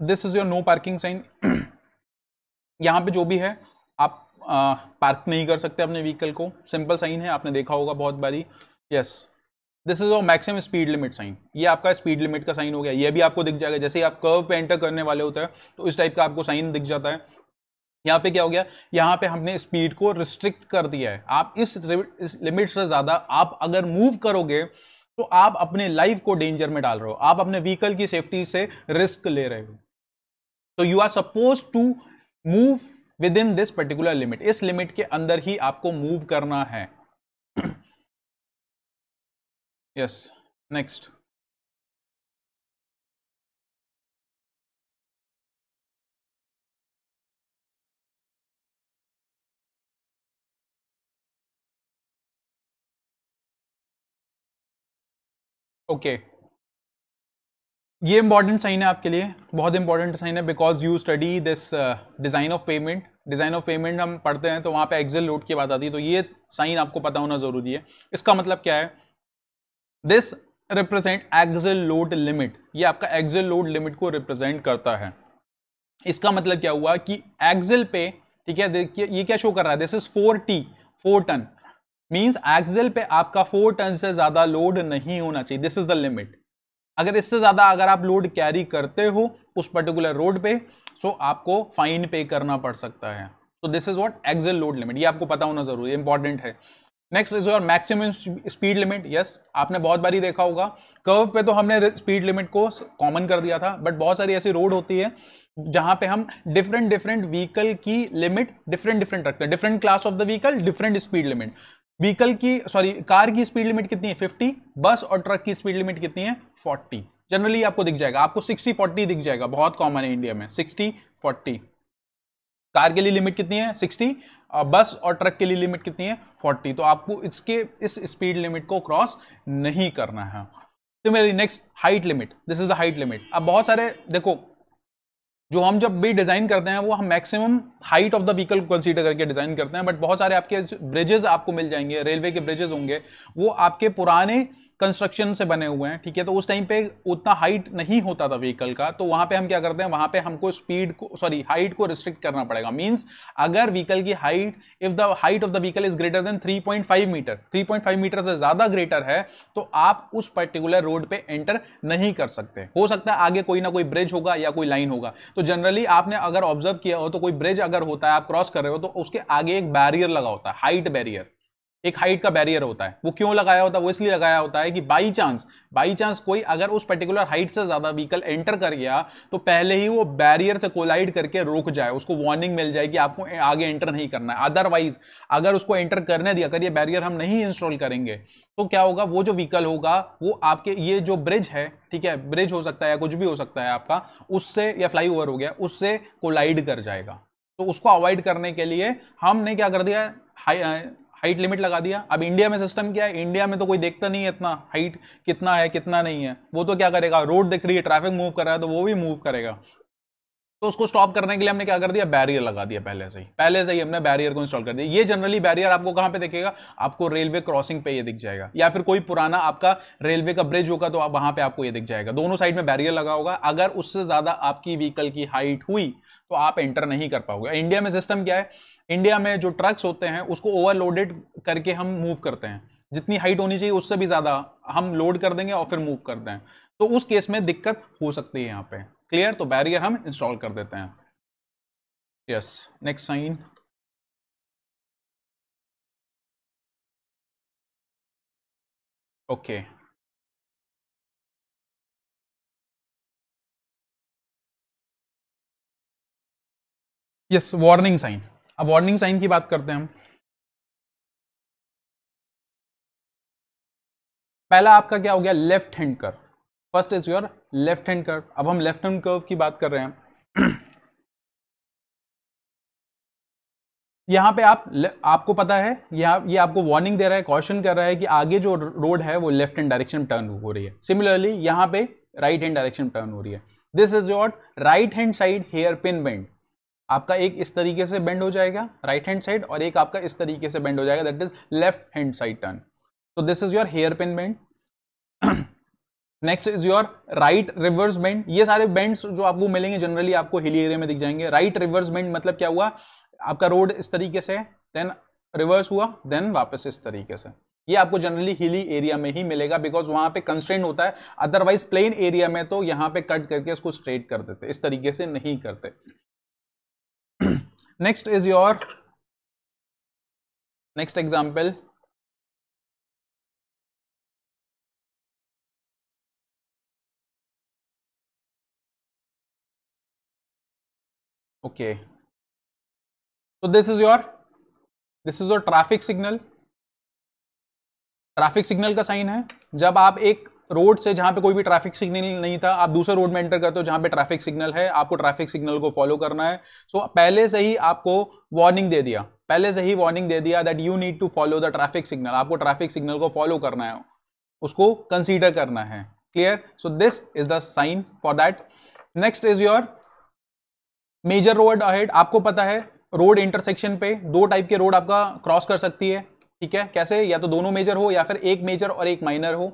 this is your no parking sign यहाँ पे जो भी है आप आ, पार्क नहीं कर सकते अपने व्हीकल को सिंपल साइन है आपने देखा होगा बहुत बारी yes this is your maximum speed limit sign ये आपका स्पीड लिमिट का साइन हो गया ये भी आपको दिख जाएगा जैसे आप कर्व पे एंटर करने वाले होते हैं तो इस टाइप का आपको साइन दिख जाता है यहाँ पे क्या हो गया यहाँ पे हमने स्पीड को रिस्ट्रिक्ट कर दिया है आप इस लिमिट से ज़्यादा आप अगर मूव करोगे तो आप अपने लाइफ को डेंजर में डाल रहे हो आप अपने व्हीकल की सेफ्टी से रिस्क ले रहे हो तो you are suppose to move within this particular limit इस लिमिट के अंदर ही आपको मूव करना है यस नेक्स्ट okay ये इंपॉर्टेंट साइन है आपके लिए बहुत इंपॉर्टेंट साइन है because you study this design of pavement design of pavement हम पढ़ते हैं तो वहाँ पे एक्सेल लोड की बात आती है तो ये साइन आपको पता होना ज़रूरी है इसका मतलब क्या है this represent axle load limit ये आपका एक्सेल लोड लिमिट को रिप्रेजेंट करता है इसका मतलब क्या हुआ कि एक्सेल पे ठीक है देखिए ये क्या शो कर रहा है this is four T four ton means axle पे आपका फोर टन से ज़्यादा लोड नहीं होना चाहिए दिस इज द लिमिट अगर इससे ज़्यादा अगर आप लोड कैरी करते हो उस पर्टिकुलर रोड पे सो आपको फाइन पे करना पड़ सकता है तो this is what axle load limit ये आपको पता होना जरूरी इंपॉर्टेंट है next is your maximum speed limit yes आपने बहुत बार ही देखा होगा कर्व पे तो हमने स्पीड लिमिट को कॉमन कर दिया था बट बहुत सारी ऐसी रोड होती है जहां पे हम डिफरेंट डिफरेंट व्हीकल की लिमिट डिफरेंट डिफरेंट रखते हैं different class of the vehicle different speed limit vehicle की सॉरी कार की स्पीड लिमिट कितनी है 50 बस और ट्रक की स्पीड लिमिट कितनी है 40 जनरली आपको दिख जाएगा आपको 60 40 दिख जाएगा बहुत कॉमन है इंडिया में 60 40 कार के लिए लिमिट कितनी है 60 बस और ट्रक के लिए लिमिट कितनी है 40 तो आपको इसके इस स्पीड लिमिट को क्रॉस नहीं करना है similarly next height limit this is the height limit अब बहुत सारे देखो जो हम जब भी डिज़ाइन करते हैं वो हम maximum height of the vehicle को कंसीडर करके डिज़ाइन करते हैं बट बहुत सारे आपके ब्रिजेस आपको मिल जाएंगे रेलवे के ब्रिजेस होंगे वो आपके पुराने कंस्ट्रक्शन से बने हुए हैं ठीक है तो उस टाइम पे उतना हाइट नहीं होता था व्हीकल का तो वहां पे हम क्या करते हैं वहां पे हमको स्पीड को सॉरी हाइट को रिस्ट्रिक्ट करना पड़ेगा मींस अगर व्हीकल की height if the height of the vehicle is greater than 3.5 metre 3.5 metre से ज़्यादा ग्रेटर है तो आप उस पर्टिकुलर रोड पर एंटर नहीं कर सकते हो सकता है आगे कोई ना कोई ब्रिज होगा या कोई लाइन होगा तो जनरली आपने अगर ऑब्जर्व किया हो तो कोई ब्रिज अगर होता है आप क्रॉस कर रहे हो तो उसके आगे एक बैरियर लगा होता है हाइट बैरियर एक हाइट का बैरियर होता है वो क्यों लगाया होता है वो इसलिए लगाया होता है कि बाई चांस बाई चांस कोई अगर उस पर्टिकुलर हाइट से ज्यादा व्हीकल एंटर कर गया तो पहले ही वो बैरियर से कोलाइड करके रुक जाए उसको वार्निंग मिल जाए कि आपको आगे एंटर नहीं करना है अदरवाइज अगर उसको एंटर करने दिया अगर ये बैरियर हम नहीं इंस्टॉल करेंगे तो क्या होगा वो जो व्हीकल होगा वो आपके ये जो ब्रिज है ठीक है ब्रिज हो सकता है या कुछ भी हो सकता है आपका उससे या फ्लाई हो गया उससे कोलाइड कर जाएगा तो उसको अवॉइड करने के लिए हमने क्या कर दिया हाइट लिमिट लगा दिया अब इंडिया में सिस्टम क्या है इंडिया में तो कोई देखता नहीं है इतना हाइट कितना है कितना नहीं है वो तो क्या करेगा रोड दिख रही है ट्रैफिक मूव कर रहा है तो वो भी मूव करेगा तो उसको स्टॉप करने के लिए हमने क्या कर दिया बैरियर लगा दिया पहले से ही पहले से ही हमने बैरियर को इंस्टॉल कर दिया ये जनरली बैरियर आपको कहां पे दिखेगा आपको रेलवे क्रॉसिंग पे ये दिख जाएगा या फिर कोई पुराना आपका रेलवे का ब्रिज होगा तो वहां पे आपको ये दिख जाएगा दोनों साइड में बैरियर लगा होगा अगर उससे ज्यादा आपकी व्हीकल की हाइट हुई तो आप एंटर नहीं कर पाओगे इंडिया में सिस्टम क्या है इंडिया में जो ट्रक्स होते हैं उसको ओवरलोडेड करके हम मूव करते हैं जितनी हाइट होनी चाहिए उससे भी ज़्यादा हम लोड कर देंगे और फिर मूव करते हैं तो उस केस में दिक्कत हो सकती है यहाँ पे क्लियर तो बैरियर हम इंस्टॉल कर देते हैं yes next sign okay yes warning sign अब वार्निंग साइन की बात करते हैं हम पहला आपका क्या हो गया left hand curve first is your left hand curve अब हम लेफ्ट हैंड कर्व की बात कर रहे हैं यहाँ पे आप आपको पता है यहाँ ये आपको वार्निंग दे रहा है कॉशन कर रहा है कि आगे जो रोड है वो लेफ्ट हैंड डायरेक्शन टर्न हो रही है सिमिलरली यहाँ पे राइट हैंड डायरेक्शन टर्न हो रही है this is your right hand side hairpin bend आपका एक इस तरीके से बेंड हो जाएगा राइट हैंड साइड और एक आपका इस तरीके से बेंड हो जाएगा that is left hand side turn तो this is your hairpin bend next is your right reverse bend ये सारे बेंड्स जो आपको मिलेंगे जनरली आपको हिली एरिया में दिख जाएंगे राइट रिवर्स बेंड मतलब क्या हुआ आपका रोड इस तरीके से देन रिवर्स हुआ देन वापस इस तरीके से ये आपको जनरली हिली एरिया में ही मिलेगा बिकॉज वहां पे कंस्ट्रेंट होता है अदरवाइज प्लेन एरिया में तो यहाँ पे कट करके इसको स्ट्रेट कर देते इस तरीके से नहीं करते next is your next example okay so this is your this is your traffic signal traffic signal का साइन है जब आप एक रोड से जहां पे कोई भी ट्रैफिक सिग्नल नहीं था आप दूसरे रोड में एंटर करते हो जहां पे ट्रैफिक सिग्नल है आपको ट्रैफिक सिग्नल को फॉलो करना है सो so, पहले से ही आपको वार्निंग दे दिया पहले से ही वार्निंग दे दिया that you need to follow the traffic signal आपको ट्रैफिक सिग्नल को फॉलो करना है उसको कंसीडर करना है clear so this is the sign for that next is your major road ahead आपको पता है रोड इंटरसेक्शन पे दो टाइप के रोड आपका क्रॉस कर सकती है ठीक है कैसे या तो दोनों मेजर हो या फिर एक मेजर और एक माइनर हो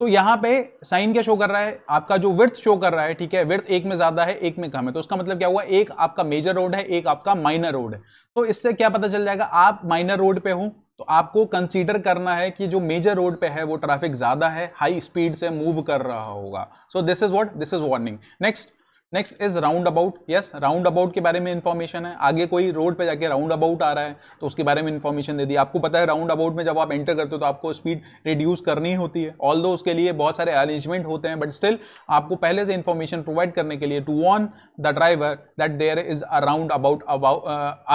तो यहाँ पे साइन क्या शो कर रहा है आपका जो विर्थ शो कर रहा है ठीक है विर्थ एक में ज्यादा है एक में कम है तो उसका मतलब क्या हुआ एक आपका मेजर रोड है एक आपका माइनर रोड है तो इससे क्या पता चल जाएगा आप माइनर रोड पे हो तो आपको कंसीडर करना है कि जो मेजर रोड पे है वो ट्रैफिक ज्यादा है हाई स्पीड से मूव कर रहा होगा so this is what this is warning next next is roundabout yes roundabout के बारे में इन्फॉर्मेशन है आगे कोई रोड पे जाके राउंड अबाउट आ रहा है तो उसके बारे में इन्फॉर्मेशन दे दी आपको पता है राउंड अबाउट में जब आप एंटर करते हो तो आपको स्पीड रिड्यूस करनी होती है ऑल दो उसके लिए बहुत सारे अरेंजमेंट होते हैं बट स्टिल आपको पहले से इन्फॉर्मेशन प्रोवाइड करने के लिए to warn the driver that there is a roundabout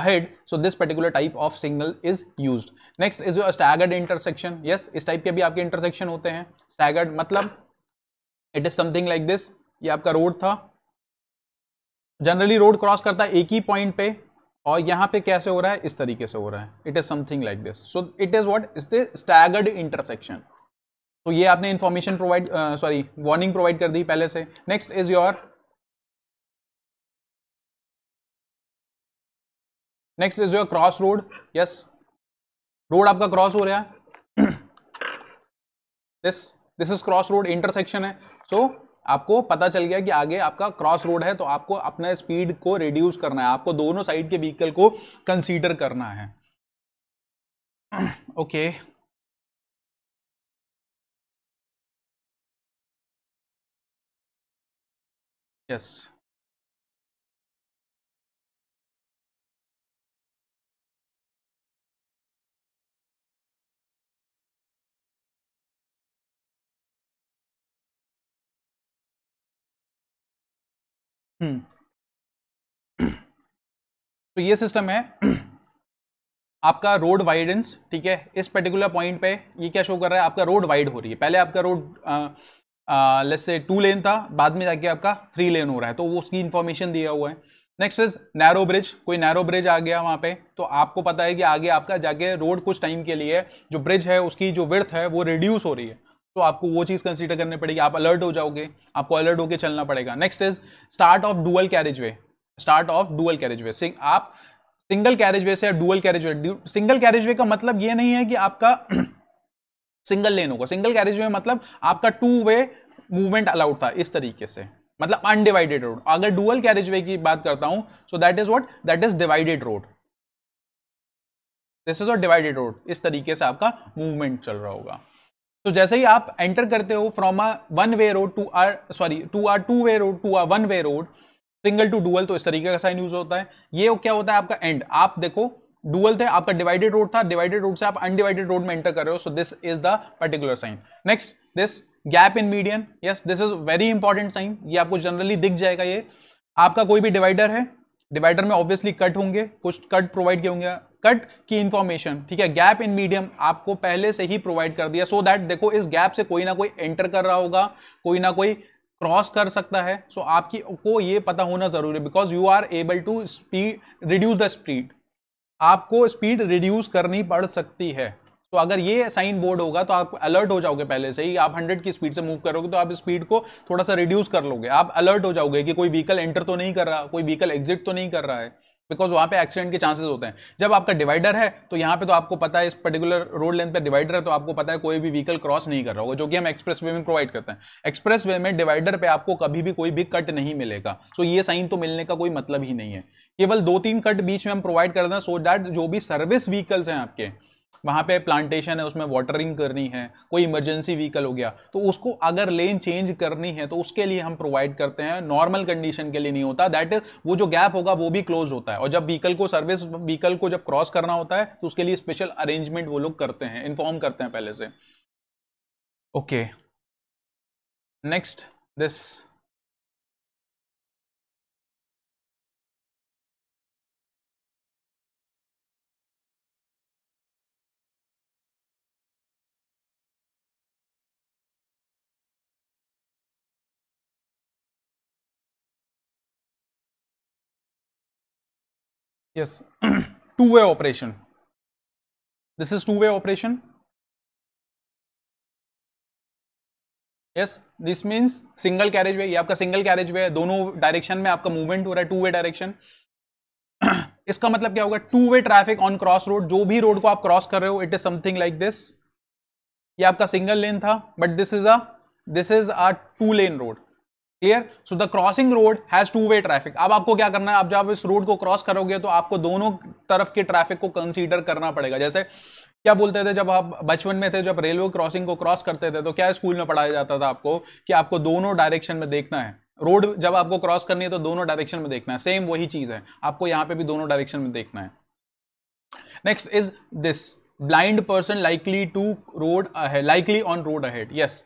ahead so this particular type of signal is use next is staggered intersection yes इस टाइप के भी आपके इंटरसेक्शन होते हैं स्टैगर्ड मतलब it is something like this ये आपका रोड था जनरली रोड क्रॉस करता है एक ही पॉइंट पे और यहाँ पे कैसे हो रहा है इस तरीके से हो रहा है it is something like this so it is what is the staggered intersection तो ये आपने information provide sorry warning provide कर दी पहले से next is your next is your cross road yes road आपका क्रॉस हो रहा है this this is cross road intersection है सो so, आपको पता चल गया कि आगे आपका क्रॉस रोड है तो आपको अपना स्पीड को रिड्यूस करना है आपको दोनों साइड के व्हीकल को कंसीडर करना है okay okay. Yes yes. Hmm. तो ये सिस्टम है आपका रोड वाइडेंस ठीक है इस पर्टिकुलर पॉइंट पे ये क्या शो कर रहा है आपका रोड वाइड हो रही है पहले आपका road let's say two lane था बाद में जाके आपका थ्री लेन हो रहा है तो वो उसकी इन्फॉर्मेशन दिया हुआ है नेक्स्ट इज नैरो ब्रिज कोई नैरो ब्रिज आ गया वहाँ पे तो आपको पता है कि आगे आपका जाके रोड कुछ टाइम के लिए जो ब्रिज है उसकी जो विर्थ है वो रिड्यूस हो रही है तो आपको वो चीज़ कंसीडर करनी पड़ेगी आप अलर्ट हो जाओगे आपको अलर्ट होकर चलना पड़ेगा next is start of dual carriageway start of dual carriageway आप सिंगल कैरेज वे से या dual carriageway single carriageway का मतलब ये नहीं है कि आपका सिंगल लेन होगा सिंगल कैरेज वे मतलब आपका टू वे मूवमेंट अलाउड था इस तरीके से मतलब अनडिवाइडेड रोड अगर डुअल कैरेज वे की बात करता हूं so that is what that is divided road this is a divided road इस तरीके से आपका मूवमेंट चल रहा होगा तो जैसे ही आप एंटर करते हो from a one way road to or sorry to or two way road to or one way road single to dual तो इस तरीके का साइन यूज होता है ये क्या होता है आपका एंड आप देखो डुअल थे आपका डिवाइडेड रोड था डिवाइडेड रोड से आप अनडिवाइडेड रोड में एंटर कर रहे हो so this is the particular sign next this gap in median yes this is very important sign ये आपको जनरली दिख जाएगा ये आपका कोई भी डिवाइडर है डिवाइडर में ऑब्वियसली कट होंगे कुछ कट प्रोवाइड किए होंगे कट की इंफॉर्मेशन ठीक है गैप इन मीडियम आपको पहले से ही प्रोवाइड कर दिया सो so दैट देखो इस गैप से कोई ना कोई एंटर कर रहा होगा कोई ना कोई क्रॉस कर सकता है सो so आपकी को ये पता होना जरूरी है because you are able to speed reduce the speed आपको स्पीड रिड्यूस करनी पड़ सकती है तो अगर ये साइन बोर्ड होगा तो आप अलर्ट हो जाओगे पहले से ही आप 100 की स्पीड से मूव करोगे तो आप स्पीड को थोड़ा सा रिड्यूस कर लोगे आप अलर्ट हो जाओगे कि कोई व्हीकल एंटर तो नहीं कर रहा कोई व्हीकल एग्जिट तो नहीं कर रहा है बिकॉज वहाँ पे एक्सीडेंट के चांसेस होते हैं जब आपका डिवाइडर है तो यहाँ पे तो आपको पता है इस पर्टिकुलर रोड लेंथ पे डिवाइडर है तो आपको पता है कोई भी व्हीकल क्रॉस नहीं कर रहा होगा जो कि हम एक्सप्रेस वे में प्रोवाइड करते हैं एक्सप्रेस वे में डिवाइडर पे आपको कभी भी कोई भी कट नहीं मिलेगा सो ये साइन तो मिलने का कोई मतलब ही नहीं है केवल दो तीन कट बीच में हम प्रोवाइड कर हैं सो डैट जो भी सर्विस व्हीकल्स हैं आपके वहाँ पे प्लांटेशन है उसमें वाटरिंग करनी है कोई इमरजेंसी व्हीकल हो गया तो उसको अगर लेन चेंज करनी है तो उसके लिए हम प्रोवाइड करते हैं नॉर्मल कंडीशन के लिए नहीं होता दैट इज वो जो गैप होगा वो भी क्लोज होता है और जब व्हीकल को सर्विस व्हीकल को जब क्रॉस करना होता है तो उसके लिए स्पेशल अरेंजमेंट वो लोग करते हैं इन्फॉर्म करते हैं पहले से okay next this yes two way operation this is two way operation yes this means single carriageway आपका सिंगल कैरेज वे है दोनों डायरेक्शन में आपका मूवमेंट हो रहा है टू वे डायरेक्शन इसका मतलब क्या होगा two way traffic on cross road जो भी रोड को आप क्रॉस कर रहे हो it is something like this ये आपका सिंगल लेन था but this is a this is a two lane road clear so the crossing road has two way traffic अब आपको क्या करना है आप जब इस रोड को क्रॉस करोगे तो आपको दोनों तरफ के ट्रैफिक को कंसीडर करना पड़ेगा जैसे क्या बोलते थे जब आप बचपन में थे जब रेलवे क्रॉसिंग को क्रॉस करते थे तो क्या स्कूल में पढ़ाया जाता था आपको कि आपको दोनों डायरेक्शन में देखना है रोड जब आपको क्रॉस करनी है तो दोनों डायरेक्शन में देखना है सेम वही चीज है आपको यहां पे भी दोनों डायरेक्शन में देखना है next is this blind person likely to road likely on road ahead yes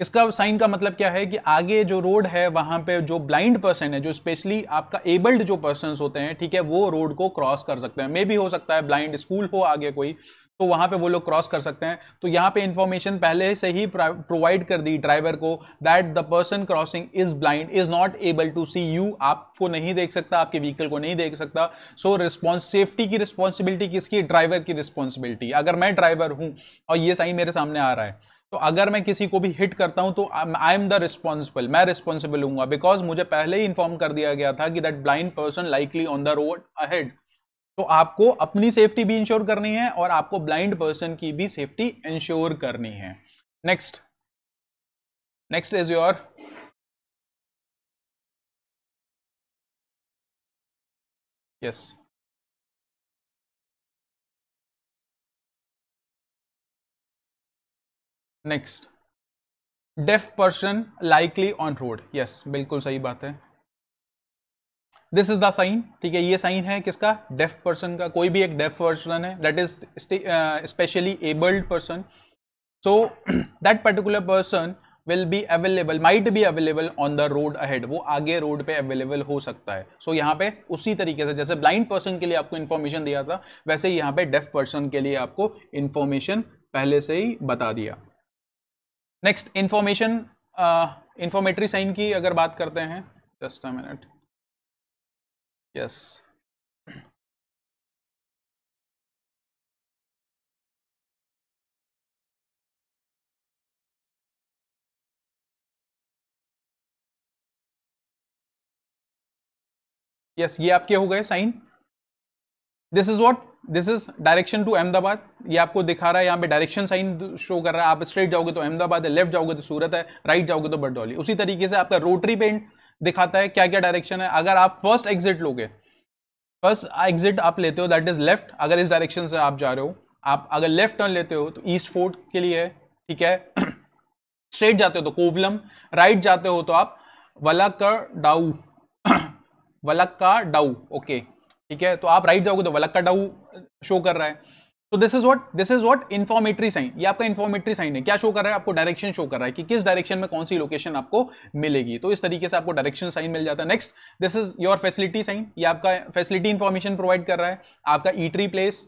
इसका साइन का मतलब क्या है कि आगे जो रोड है वहां पे जो ब्लाइंड पर्सन है जो स्पेशली आपका एबल्ड जो पर्सन होते हैं ठीक है वो रोड को क्रॉस कर सकते हैं मे भी हो सकता है ब्लाइंड स्कूल हो आगे कोई तो वहां पे वो लोग क्रॉस कर सकते हैं तो यहाँ पे इंफॉर्मेशन पहले से ही प्रोवाइड कर दी ड्राइवर को that the person crossing is blind is not able to see you आपको नहीं देख सकता आपके व्हीकल को नहीं देख सकता सो रिस्पॉन्स सेफ्टी की रिस्पॉन्सिबिलिटी किसकी ड्राइवर की रिस्पॉन्सिबिलिटी अगर मैं ड्राइवर हूं और ये साइन मेरे सामने आ रहा है तो अगर मैं किसी को भी हिट करता हूं तो आई एम द रिस्पॉन्सिबल मैं रिस्पॉन्सिबल हूंगा बिकॉज मुझे पहले ही इन्फॉर्म कर दिया गया था कि that blind person likely on the road ahead तो आपको अपनी सेफ्टी भी इंश्योर करनी है और आपको ब्लाइंड पर्सन की भी सेफ्टी इंश्योर करनी है next next is your yes next deaf person likely on road yes बिल्कुल सही बात है दिस इज द साइन ठीक है ये साइन है किसका डेफ पर्सन का कोई भी एक डेफ पर्सन है that is specially abled person so that particular person will be available might be available on the road ahead वो आगे रोड पे अवेलेबल हो सकता है सो so, यहाँ पे उसी तरीके से जैसे ब्लाइंड पर्सन के लिए आपको इन्फॉर्मेशन दिया था वैसे यहाँ पे डेफ पर्सन के लिए आपको इन्फॉर्मेशन पहले से ही बता दिया नेक्स्ट इंफॉर्मेशन इंफॉर्मेटरी साइन की अगर बात करते हैं just a minute yes yes ये आपके हो गए sign this is what this is direction to Ahmedabad ये आपको दिखा रहा है यहाँ पे डायरेक्शन साइन शो कर रहा है आप स्ट्रेट जाओगे तो अहमदाबाद है लेफ्ट जाओगे तो सूरत है राइट जाओगे तो बडौली उसी तरीके से आपका रोटरी पेंट दिखाता है क्या क्या डायरेक्शन है अगर आप फर्स्ट एग्जिट लोगे फर्स्ट एग्जिट आप लेते हो दैट इज लेफ्ट अगर इस डायरेक्शन से आप जा रहे हो आप अगर लेफ्ट टर्न लेते हो तो ईस्ट फोर्ट के लिए है ठीक है स्ट्रेट जाते हो तो कोवलम राइट जाते हो तो आप वलाकर डाऊ वलक्का डाऊ ओके ठीक है तो आप राइट जाओगे तो वलक्का डाऊ शो कर रहा है तो this is what this is what informatory sign ये आपका इन्फॉर्मेटरी साइन है क्या शो कर रहा है आपको डायरेक्शन शो कर रहा है कि किस डायरेक्शन में कौन सी लोकेशन आपको मिलेगी तो इस तरीके से आपको डायरेक्शन साइन मिल जाता है next this is your facility sign ये आपका फैसिलिटी इन्फॉर्मेशन प्रोवाइड कर रहा है आपका ईटरी प्लेस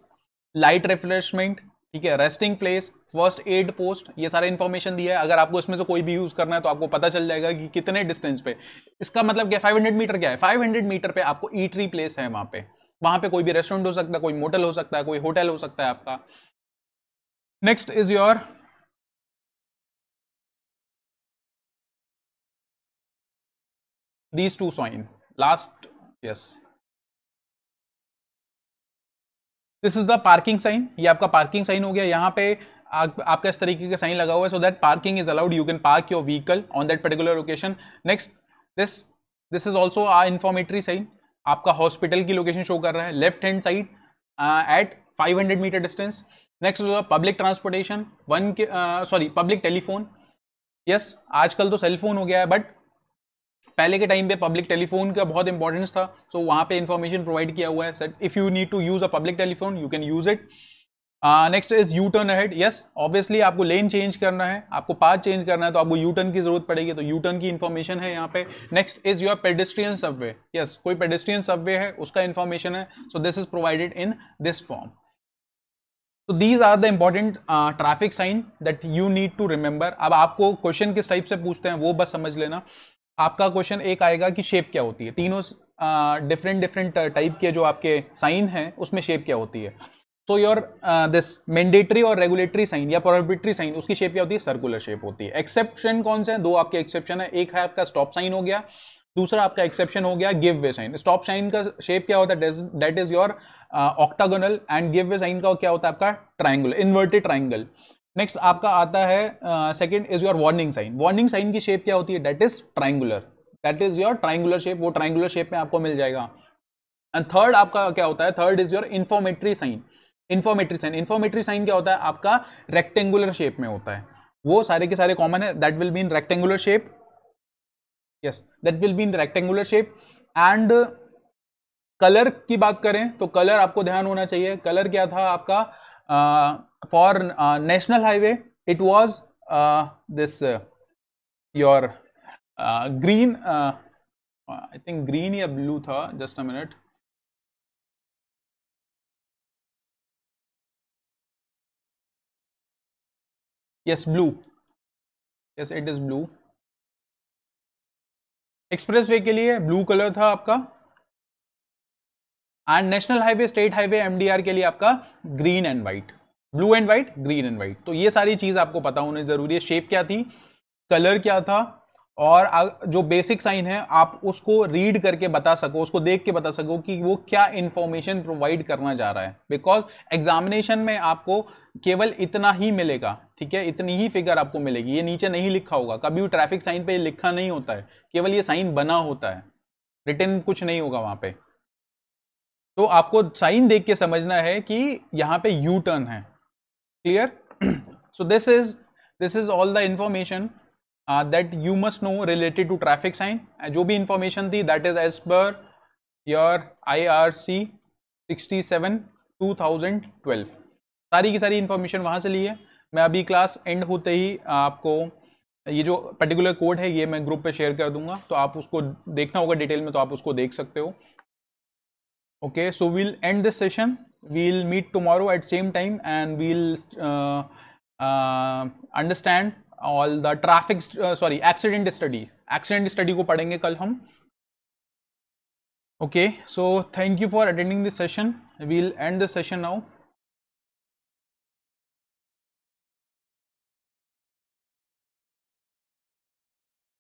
लाइट रिफ्रेशमेंट ठीक है resting place first aid post ये सारा इन्फॉर्मेशन दिया है अगर आपको इसमें से कोई भी यूज करना है तो आपको पता चल जाएगा कि कितने डिस्टेंस पे इसका मतलब क्या 500 मीटर क्या है 500 मीटर पे आपको ईटरी e प्लेस है वहां पे वहां पे कोई भी रेस्टोरेंट हो सकता है कोई मोटल हो सकता है कोई होटल हो सकता है आपका next is your these two sign last yes this is the parking sign ये आपका पार्किंग साइन हो गया यहां पे आपका इस तरीके का साइन लगा हुआ है so that parking is allowed you can park your vehicle on that particular location next this this is also a informatory sign आपका हॉस्पिटल की लोकेशन शो कर रहा है left hand side at 500 meter distance next होगा पब्लिक ट्रांसपोर्टेशन वन के सॉरी पब्लिक टेलीफोन यस आजकल तो सेलफोन हो गया है बट पहले के टाइम पे पब्लिक टेलीफोन का बहुत इंपॉर्टेंस था सो so, वहाँ पे इंफॉर्मेशन प्रोवाइड किया हुआ है sir if you need to use a public telephone you can use it next is U turn head yes obviously आपको लेन चेंज करना है आपको पाथ चेंज करना है तो आपको यू टर्न की जरूरत पड़ेगी तो यू टर्न की इन्फॉर्मेशन है यहाँ पे next is your pedestrian subway yes कोई पेडिस्ट्रियन सबवे है उसका इन्फॉर्मेशन है so this is provided in this form तो these are the important traffic sign that you need to remember अब आपको क्वेश्चन किस टाइप से पूछते हैं वो बस समझ लेना आपका क्वेश्चन एक आएगा कि शेप क्या होती है तीनों डिफरेंट डिफरेंट टाइप के जो आपके साइन हैं उसमें शेप क्या होती है तो योर दिस मैंडेटरी और रेगुलेटरी साइन या प्रोबिटरी साइन उसकी शेप क्या होती है सर्कुलर शेप होती है एक्सेप्शन कौन से है दो आपके एक्सेप्शन है एक है आपका स्टॉप साइन हो गया दूसरा आपका एक्सेप्शन हो गया give way sign stop sign का शेप क्या होता है that is your octagonal and give way sign का क्या होता है आपका ट्राइंगल इन्वर्टेड ट्राइंगल नेक्स्ट आपका आता है second is your warning sign warning sign की शेप क्या होती है that is triangular that is your triangular shape वो ट्राइंगुलर शेप में आपको मिल जाएगा एंड थर्ड आपका क्या होता है third is your informatory sign informatory sign informatory sign क्या होता है आपका रेक्टेंगुलर शेप में होता है वो सारे के सारे कॉमन है that will be in rectangular shape yes that will be in rectangular shape and colour की बात करें तो कलर आपको ध्यान होना चाहिए कलर क्या था आपका for national highway it was this your green I think green या ब्लू था just a minute yes blue yes it is blue way के लिए ब्लू कलर था आपका and national highway state highway MDR के लिए आपका green and white blue and white green and white तो ये सारी चीज आपको पता होनी जरूरी है शेप क्या थी कलर क्या था और जो बेसिक साइन है आप उसको रीड करके बता सको उसको देख के बता सको कि वो क्या इंफॉर्मेशन प्रोवाइड करना जा रहा है बिकॉज एग्जामिनेशन में आपको केवल इतना ही मिलेगा ठीक है इतनी ही फिगर आपको मिलेगी ये नीचे नहीं लिखा होगा कभी भी ट्रैफिक साइन पे ये लिखा नहीं होता है केवल ये साइन बना होता है रिटर्न कुछ नहीं होगा वहां पे तो आपको साइन देख के समझना है कि यहाँ पे यू टर्न है clear so this is this is all the information that you must know related to traffic sign जो भी इंफॉर्मेशन थी that is as per your I R C sixty seven two thousand twelve सारी की सारी इन्फॉर्मेशन वहाँ से ली है मैं अभी क्लास एंड होते ही आपको ये जो पर्टिकुलर कोड है ये मैं ग्रुप पे शेयर कर दूंगा तो आप उसको देखना होगा डिटेल में तो आप उसको देख सकते हो okay so we'll end this session we'll meet tomorrow at same time and we'll understand all the traffic sorry accident study accident study को पढ़ेंगे कल हम okay so thank you for attending this session we'll end the session now